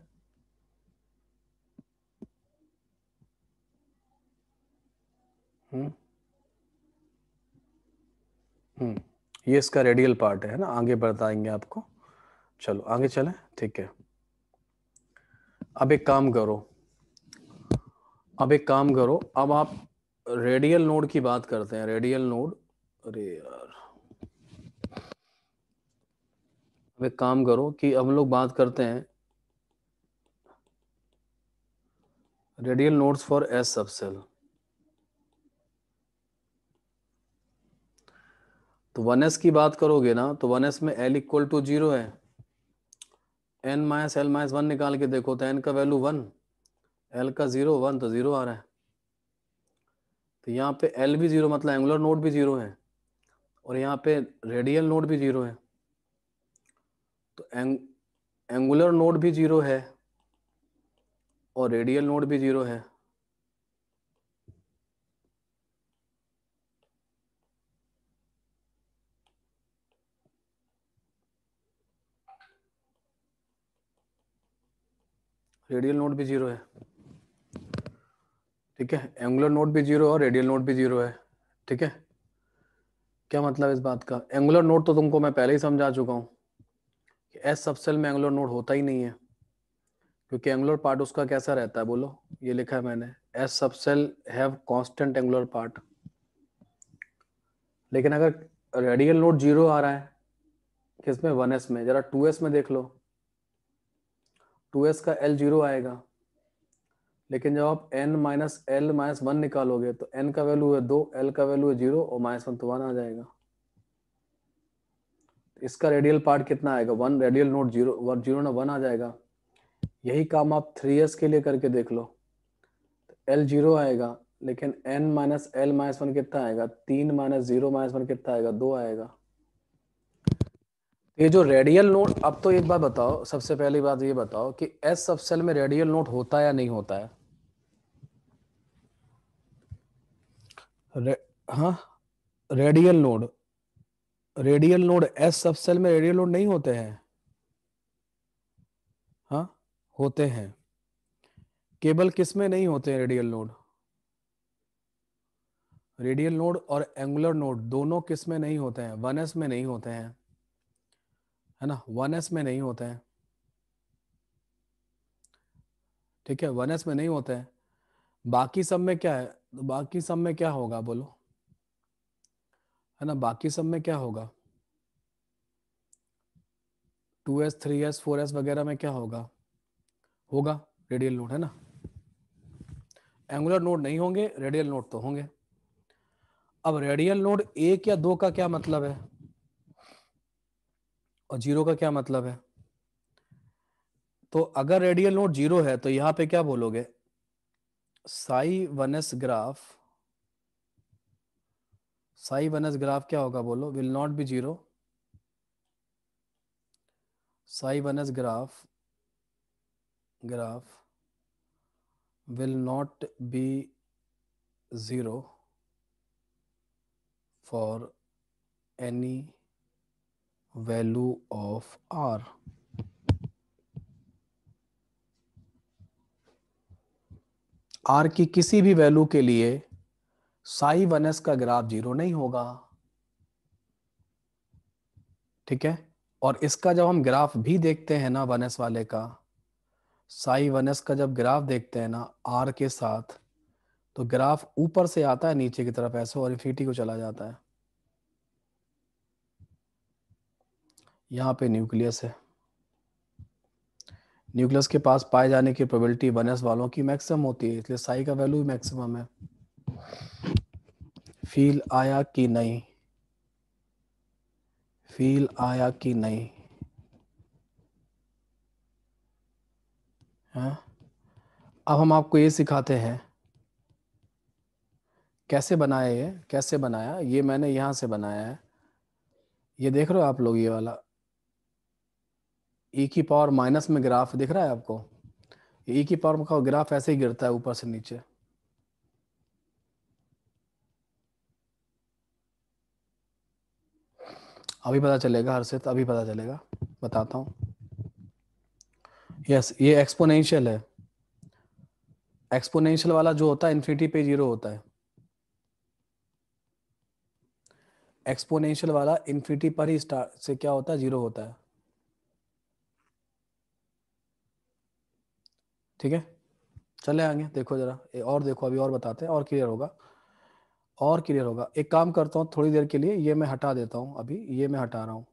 हम्म हम्म ये इसका रेडियल पार्ट है ना आगे बताएंगे आपको चलो आगे चलें ठीक है अब एक काम करो अब एक काम करो अब आप रेडियल नोड की बात करते हैं रेडियल नोड अरे यार अब एक काम करो कि हम लोग बात करते हैं radial nodes for s subshell तो वन एस की बात करोगे ना तो वन एस में एल इक्वल टू जीरो है n minus l minus one निकाल के देखो तो एन का वैल्यू वन एल का जीरो वन तो जीरो आ रहा है तो यहाँ पे एल भी जीरो मतलब एंगुलर नोट भी जीरो है और यहाँ पे रेडियल नोट भी जीरो है तो एंग, एंगुलर नोट भी जीरो है और रेडियल नोट भी जीरो है रेडियल नोट भी जीरो है ठीक है एंगुलर नोट भी जीरो है और रेडियल नोट भी जीरो है ठीक है क्या मतलब इस बात का एंगुलर नोट तो तुमको मैं पहले ही समझा चुका हूँ एस सबसेल में एंगुलर नोट होता ही नहीं है क्योंकि एंगुलर पार्ट उसका कैसा रहता है बोलो ये लिखा है मैंने s subshell have constant angular part लेकिन अगर रेडियल नोट जीरो आ रहा है किसमें वन एस में जरा टू एस में देख लो टू एस का एल जीरो आएगा लेकिन जब आप n minus l minus one निकालोगे तो एन का वैल्यू है दो एल का वैल्यू है जीरो और माइनस वन तो वन आ जाएगा इसका रेडियल पार्ट कितना आएगा one radial node zero zero ना वन आ जाएगा यही काम आप थ्री एस के लिए करके देख लो एल जीरो आएगा लेकिन n minus l minus one कितना आएगा तीन माइनस जीरो माइनस वन कितना आएगा दो आएगा ये जो रेडियल नोट अब तो एक बात बताओ सबसे पहली बात ये बताओ कि एस सबसेल में रेडियल नोट होता है या नहीं होता है रे, हाँ radial node radial node s subshell में रेडियल नोड नहीं होते हैं हाँ होते हैं केबल किस में नहीं होते हैं रेडियल नोड रेडियल नोड और एंगुलर नोड दोनों किस में नहीं होते हैं वन एस में नहीं होते हैं है ना वन एस में नहीं होते हैं ठीक है वन एस में नहीं होते हैं बाकी सब में क्या है तो बाकी सब में क्या होगा बोलो है ना बाकी सब में क्या होगा two s three s four s वगैरह में क्या होगा होगा रेडियल नोट है ना एंगुलर नोट नहीं होंगे रेडियल नोट तो होंगे अब रेडियल नोट एक या दो का क्या मतलब है और जीरो का क्या मतलब है तो अगर रेडियल नोट जीरो है तो यहां पे क्या बोलोगे psi one s graph psi one s graph क्या होगा बोलो will not be zero psi one s graph graph will not be zero for any value of r r की किसी भी वैल्यू के लिए साई वन एस का ग्राफ जीरो नहीं होगा ठीक है और इसका जब हम ग्राफ भी देखते हैं ना वन एस वाले का साई वन एस का जब ग्राफ देखते हैं ना आर के साथ तो ग्राफ ऊपर से आता है नीचे की तरफ ऐसे और इन्फिनिटी को चला जाता है यहाँ पे न्यूक्लियस है न्यूक्लियस के पास पाए जाने की प्रोबेबिलिटी वन एस वालों की मैक्सिमम होती है इसलिए साई का वैल्यू मैक्सिमम है फील आया कि नहीं फील आया कि नहीं है? हाँ? अब हम आपको ये सिखाते हैं कैसे बनाया ये कैसे बनाया ये मैंने यहाँ से बनाया है ये देख रहे हो आप लोग ये वाला ई की पावर माइनस में ग्राफ दिख रहा है आपको ई की पावर का ग्राफ ऐसे ही गिरता है ऊपर से नीचे अभी पता चलेगा हर्षित अभी पता चलेगा बताता हूं यस ये एक्सपोनेंशियल है एक्सपोनेंशियल वाला जो होता है इन्फिनिटी पे जीरो होता है एक्सपोनेंशियल वाला इन्फिनिटी पर ही स्टार्ट से क्या होता है जीरो होता है ठीक है चले आगे देखो जरा और देखो अभी और बताते हैं और क्लियर होगा और क्लियर होगा एक काम करता हूँ थोड़ी देर के लिए ये मैं हटा देता हूँ अभी ये मैं हटा रहा हूँ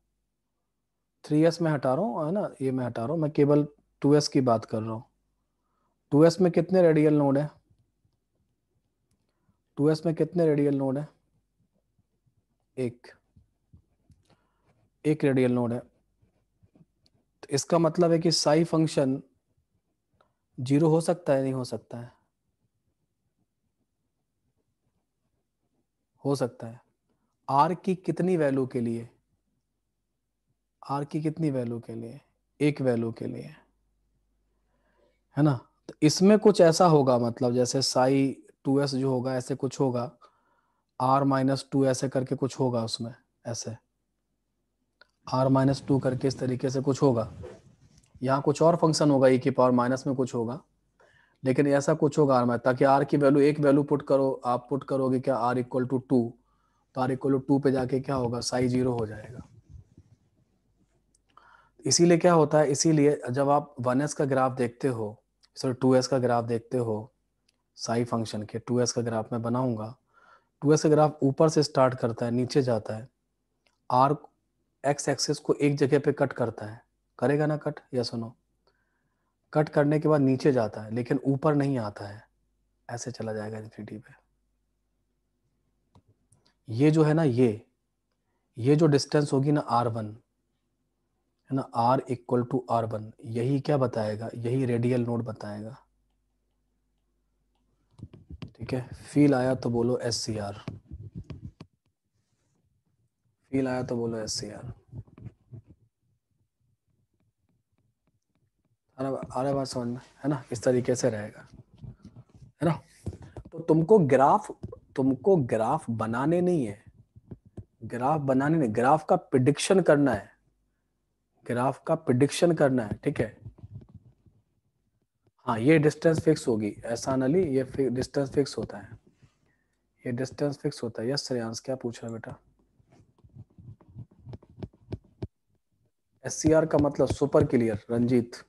थ्री एस में हटा रहा हूँ है ना ये मैं हटा रहा हूँ मैं केवल टू एस की बात कर रहा हूँ टू एस में कितने रेडियल नोड है टू एस में कितने रेडियल नोड है एक एक रेडियल नोड है तो इसका मतलब है कि साई फंक्शन जीरो हो सकता है नहीं हो सकता है हो सकता है आर की कितनी वैल्यू के लिए आर की कितनी वैल्यू के लिए एक वैल्यू के लिए है ना तो इसमें कुछ ऐसा होगा मतलब जैसे साई टू एस जो होगा ऐसे कुछ होगा आर माइनस टू ऐसे करके कुछ होगा उसमें ऐसे आर माइनस टू करके इस तरीके से कुछ होगा यहाँ कुछ और फंक्शन होगा ई की पावर माइनस में कुछ होगा लेकिन ऐसा कुछ होगा आर में ताकि आर की वैल्यू एक वैल्यू पुट करो आप पुट करोगे क्या आर इक्वल टू टू तो आर इक्वल टू टू पे जाके क्या होगा साई जीरो हो जाएगा इसीलिए क्या होता है इसीलिए जब आप वन एस का ग्राफ देखते हो सॉरी टू एस का ग्राफ देखते हो साई फंक्शन के टू एस का ग्राफ में बनाऊंगा टू एस का ग्राफ ऊपर से स्टार्ट करता है नीचे जाता है आर एक्स एक्सेस को एक जगह पे कट करता है करेगा ना कट या सुनो कट करने के बाद नीचे जाता है लेकिन ऊपर नहीं आता है ऐसे चला जाएगा इन्फिनिटी पे ये जो है ना ये ये जो डिस्टेंस होगी ना आर वन है ना R equal to R one यही क्या बताएगा यही रेडियल नोड बताएगा ठीक है फील आया तो बोलो एस सी आर फील आया तो बोलो एस सी आर आ रहा बात समझ में है ना इस तरीके से रहेगा है ना तो तुमको ग्राफ तुमको ग्राफ बनाने नहीं है ग्राफ बनाने नहीं ग्राफ का प्रिडिक्शन करना है ग्राफ का प्रिडिक्शन करना है ठीक है हाँ ये डिस्टेंस फिक्स होगी ऐसा नली ये डिस्टेंस फिक्स होता है ये डिस्टेंस फिक्स होता है यस श्रेयांश क्या पूछ रहे बेटा एस का मतलब सुपर क्लियर रंजीत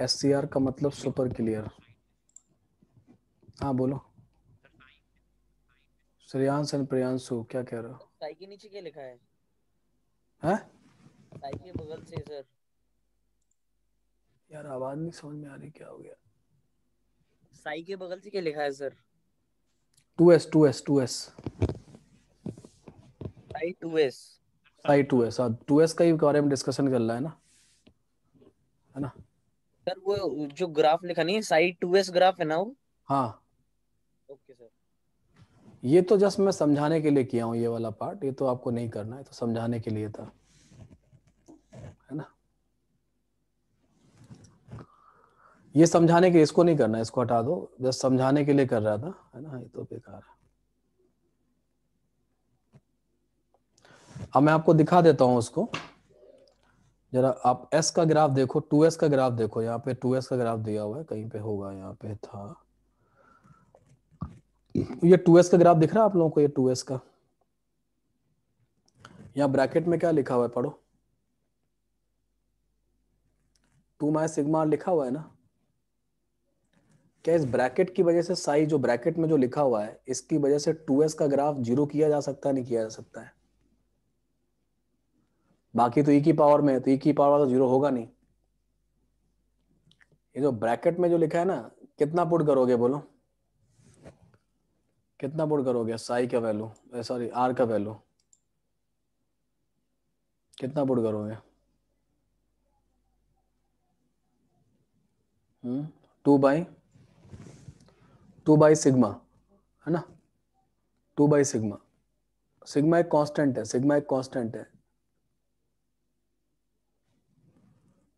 एस का मतलब सुपर क्लियर हाँ बोलो श्रेयांश एंड प्रियांशु क्या कह रहे हो साई के नीचे क्या लिखा है हैं साई के बगल से सर यार आवाज नहीं समझ में आ रही क्या हो गया साई के बगल से क्या लिखा है sir 2s 2s 2s Sai 2s Sai 2s हां 2s का ही बारे में डिस्कशन कर रहा है ना है ना सर वो जो ग्राफ लिखा नहीं है साइड टू एस ग्राफ है ना वो हाँ ओके सर ये तो जस्ट मैं समझाने के लिए किया हूँ ये वाला पार्ट ये तो आपको नहीं करना है तो समझाने के लिए था है ना ये समझाने के लिए इसको नहीं करना इसको हटा दो जस्ट समझाने के लिए कर रहा था है ना ये तो बेकार है अब मैं आपको दिखा देता हूं उसको जरा आप एस का ग्राफ देखो टू एस का ग्राफ देखो यहाँ पे टू एस का ग्राफ दिया हुआ है कहीं पे होगा यहाँ पे था ये टू एस का ग्राफ दिख रहा है आप लोगों को ये टू एस का यहाँ ब्रैकेट में क्या लिखा हुआ है पढ़ो टू माइ सिग्मा लिखा हुआ है ना क्या इस ब्रैकेट की वजह से साई जो ब्रैकेट में जो लिखा हुआ है इसकी वजह से टू एस का ग्राफ जीरो किया जा सकता है नहीं किया जा सकता है बाकी तो ई की पावर में है तो ई की पावर तो जीरो होगा नहीं ये जो ब्रैकेट में जो लिखा है ना कितना पुट करोगे बोलो कितना पुट करोगे साई का वैल्यू सॉरी आर का वैल्यू कितना पुट करोगे two by two by sigma है ना टू बाई सिग्मा सिग्मा एक कांस्टेंट है सिग्मा एक कांस्टेंट है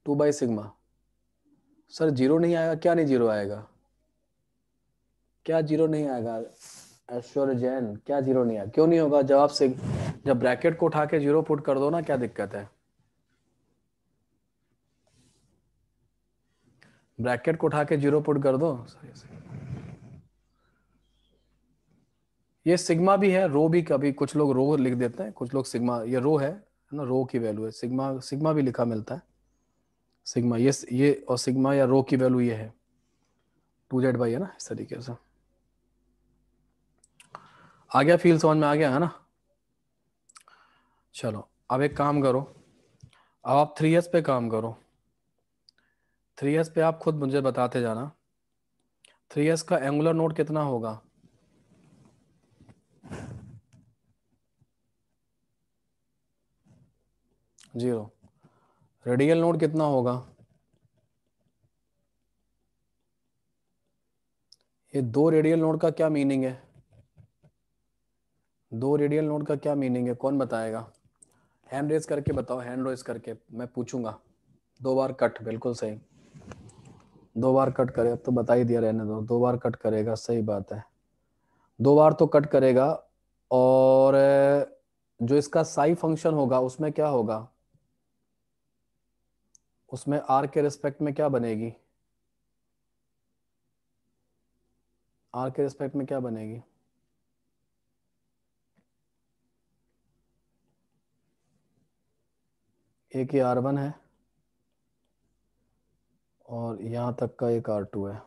two by sigma sir zero नहीं आएगा क्या नहीं जीरो आएगा क्या जीरो नहीं आएगा ऐश्वर्य जैन क्या जीरो नहीं आएगा क्यों नहीं होगा जब आप जब ब्रैकेट को उठा के जीरो पुट कर दो ना क्या दिक्कत है ब्रैकेट को उठा के जीरो पुट कर दो ये सिग्मा भी है रो भी कभी कुछ लोग रो लिख देते हैं कुछ लोग सिग्मा ये रो है ना रो की वैल्यू है सिग्मा सिग्मा भी लिखा मिलता है सिग्मा ये ये और सिग्मा या रो की वैल्यू ये है टू जेड बाई है ना इस तरीके से आ गया फील समझ में आ गया है ना चलो अब एक काम करो अब आप थ्री एस पे काम करो थ्री एस पे आप खुद मुझे बताते जाना थ्री एस का एंगुलर नोट कितना होगा जीरो रेडियल नोड कितना होगा ये दो रेडियल नोड का क्या मीनिंग है दो रेडियल नोड का क्या मीनिंग है कौन बताएगा हैंड रेस करके बताओ हैंड रेस करके मैं पूछूंगा दो बार कट बिल्कुल सही दो बार कट करे अब तो बता ही दिया रहने दो दो बार कट करेगा सही बात है दो बार तो कट करेगा और जो इसका साई फंक्शन होगा उसमें क्या होगा उसमें आर के रिस्पेक्ट में क्या बनेगी आर के रिस्पेक्ट में क्या बनेगी एक ही आर वन है और यहां तक का एक आर टू है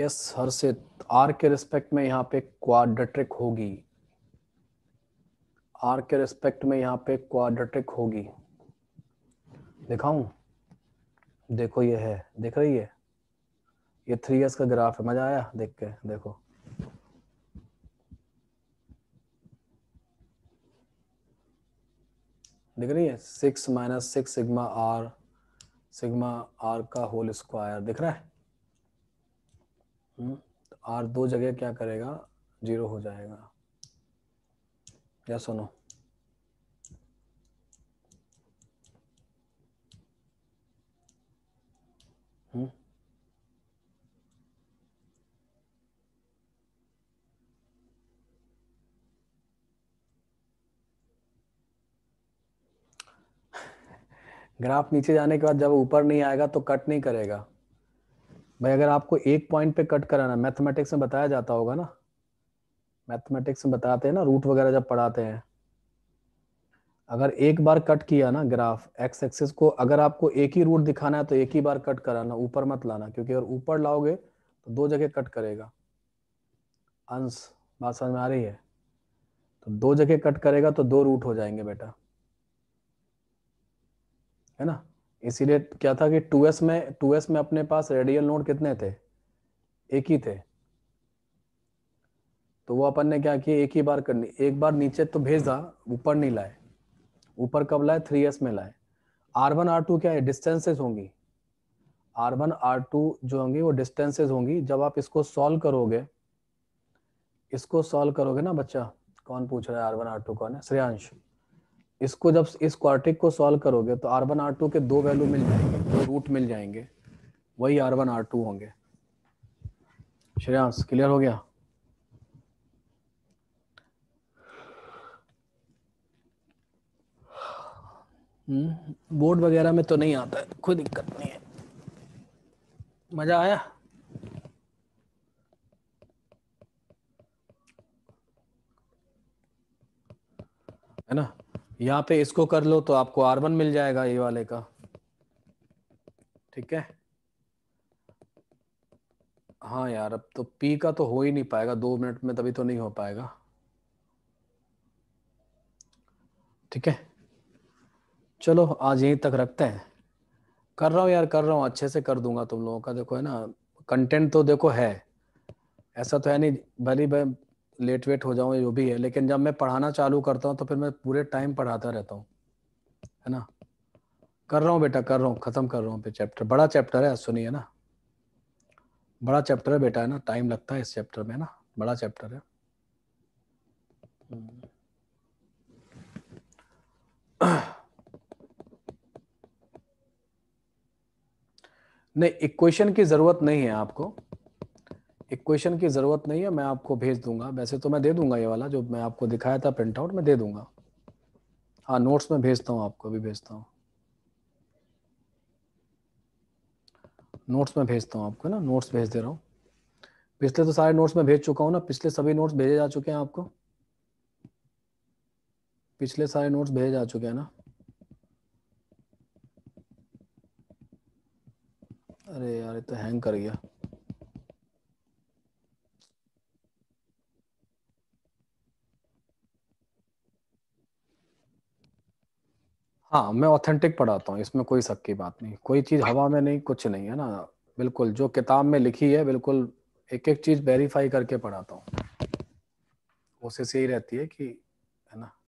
यस हर्षित आर के रिस्पेक्ट में यहां पे क्वाड्रेटिक होगी आर के रेस्पेक्ट में यहाँ पे क्वाड्रेटिक होगी दिखाऊं देखो ये है देख रही है ये थ्री एस का ग्राफ है मजा आया देख के देखो दिख रही है six minus six sigma R sigma R का होल स्क्वायर दिख रहा है आर हम्म, तो दो जगह क्या करेगा जीरो हो जाएगा yes or no hmm? Graph नीचे जाने के बाद जब ऊपर नहीं आएगा तो कट नहीं करेगा भाई अगर आपको एक पॉइंट पे कट कराना मैथमेटिक्स में बताया जाता होगा ना मैथमेटिक्स में बताते हैं ना रूट वगैरह जब पढ़ाते हैं अगर एक बार कट किया ना ग्राफ एक्स एक्सिस को अगर आपको एक ही रूट दिखाना है तो एक ही बार कट कराना ऊपर मत लाना क्योंकि अगर ऊपर लाओगे तो दो जगह कट करेगा अंश बात समझ में आ रही है तो दो जगह कट करेगा तो दो रूट हो जाएंगे बेटा है ना इसीलिए क्या था कि 2s में 2s में अपने पास रेडियल नोड कितने थे एक ही थे तो वो अपन ने क्या किया एक ही बार करनी एक बार नीचे तो भेजा ऊपर नहीं लाए ऊपर कब लाए थ्री एस में लाए आर वन आर टू क्या है डिस्टेंसेस होंगी आर वन आर टू जो होंगी वो डिस्टेंसेस होंगी जब आप इसको सॉल्व करोगे इसको सॉल्व करोगे ना बच्चा कौन पूछ रहा है आर वन आर टू कौन है श्रेयांश इसको जब इस क्वार्टिक को सॉल्व करोगे तो आर वन आर टू के दो वैल्यू मिल जाएंगे दो रूट मिल जाएंगे वही आर वन आर टू होंगे श्रेयांश क्लियर हो गया हम्म, बोर्ड वगैरह में तो नहीं आता है कोई दिक्कत नहीं है मजा आया है ना यहाँ पे इसको कर लो तो आपको आर वन मिल जाएगा ये वाले का ठीक है हाँ यार अब तो पी का तो हो ही नहीं पाएगा दो मिनट में तभी तो नहीं हो पाएगा ठीक है चलो आज यहीं तक रखते हैं कर रहा हूँ यार कर रहा हूँ अच्छे से कर दूंगा तुम लोगों का देखो है ना कंटेंट तो देखो है ऐसा तो है नहीं भले भाई लेट वेट हो जाऊँ जो भी है लेकिन जब मैं पढ़ाना चालू करता हूँ तो फिर मैं पूरे टाइम पढ़ाता रहता हूँ है ना कर रहा हूँ बेटा कर रहा हूँ ख़त्म कर रहा हूँ फिर चैप्टर बड़ा चैप्टर है सुनिए ना बड़ा चैप्टर है बेटा है ना टाइम लगता है इस चैप्टर में ना बड़ा चैप्टर है Hmm. नहीं इक्वेशन की ज़रूरत नहीं है आपको इक्वेशन की ज़रूरत नहीं है मैं आपको भेज दूंगा वैसे तो मैं दे दूंगा ये वाला जो मैं आपको दिखाया था प्रिंट आउट मैं दे दूंगा हाँ नोट्स में भेजता हूँ आपको अभी भेजता हूँ नोट्स में भेजता हूँ आपको ना नोट्स भेज दे रहा हूँ पिछले तो सारे नोट्स में भेज चुका हूँ ना पिछले सभी नोट्स भेजे जा चुके हैं आपको पिछले सारे नोट्स भेजे जा चुके हैं ना अरे यार ये तो हैंग कर गया हाँ मैं ऑथेंटिक पढ़ाता हूँ इसमें कोई शक की बात नहीं कोई चीज़ हवा में नहीं कुछ नहीं है ना बिल्कुल जो किताब में लिखी है बिल्कुल एक एक चीज़ वेरीफाई करके पढ़ाता हूँ कोशिश यही रहती है कि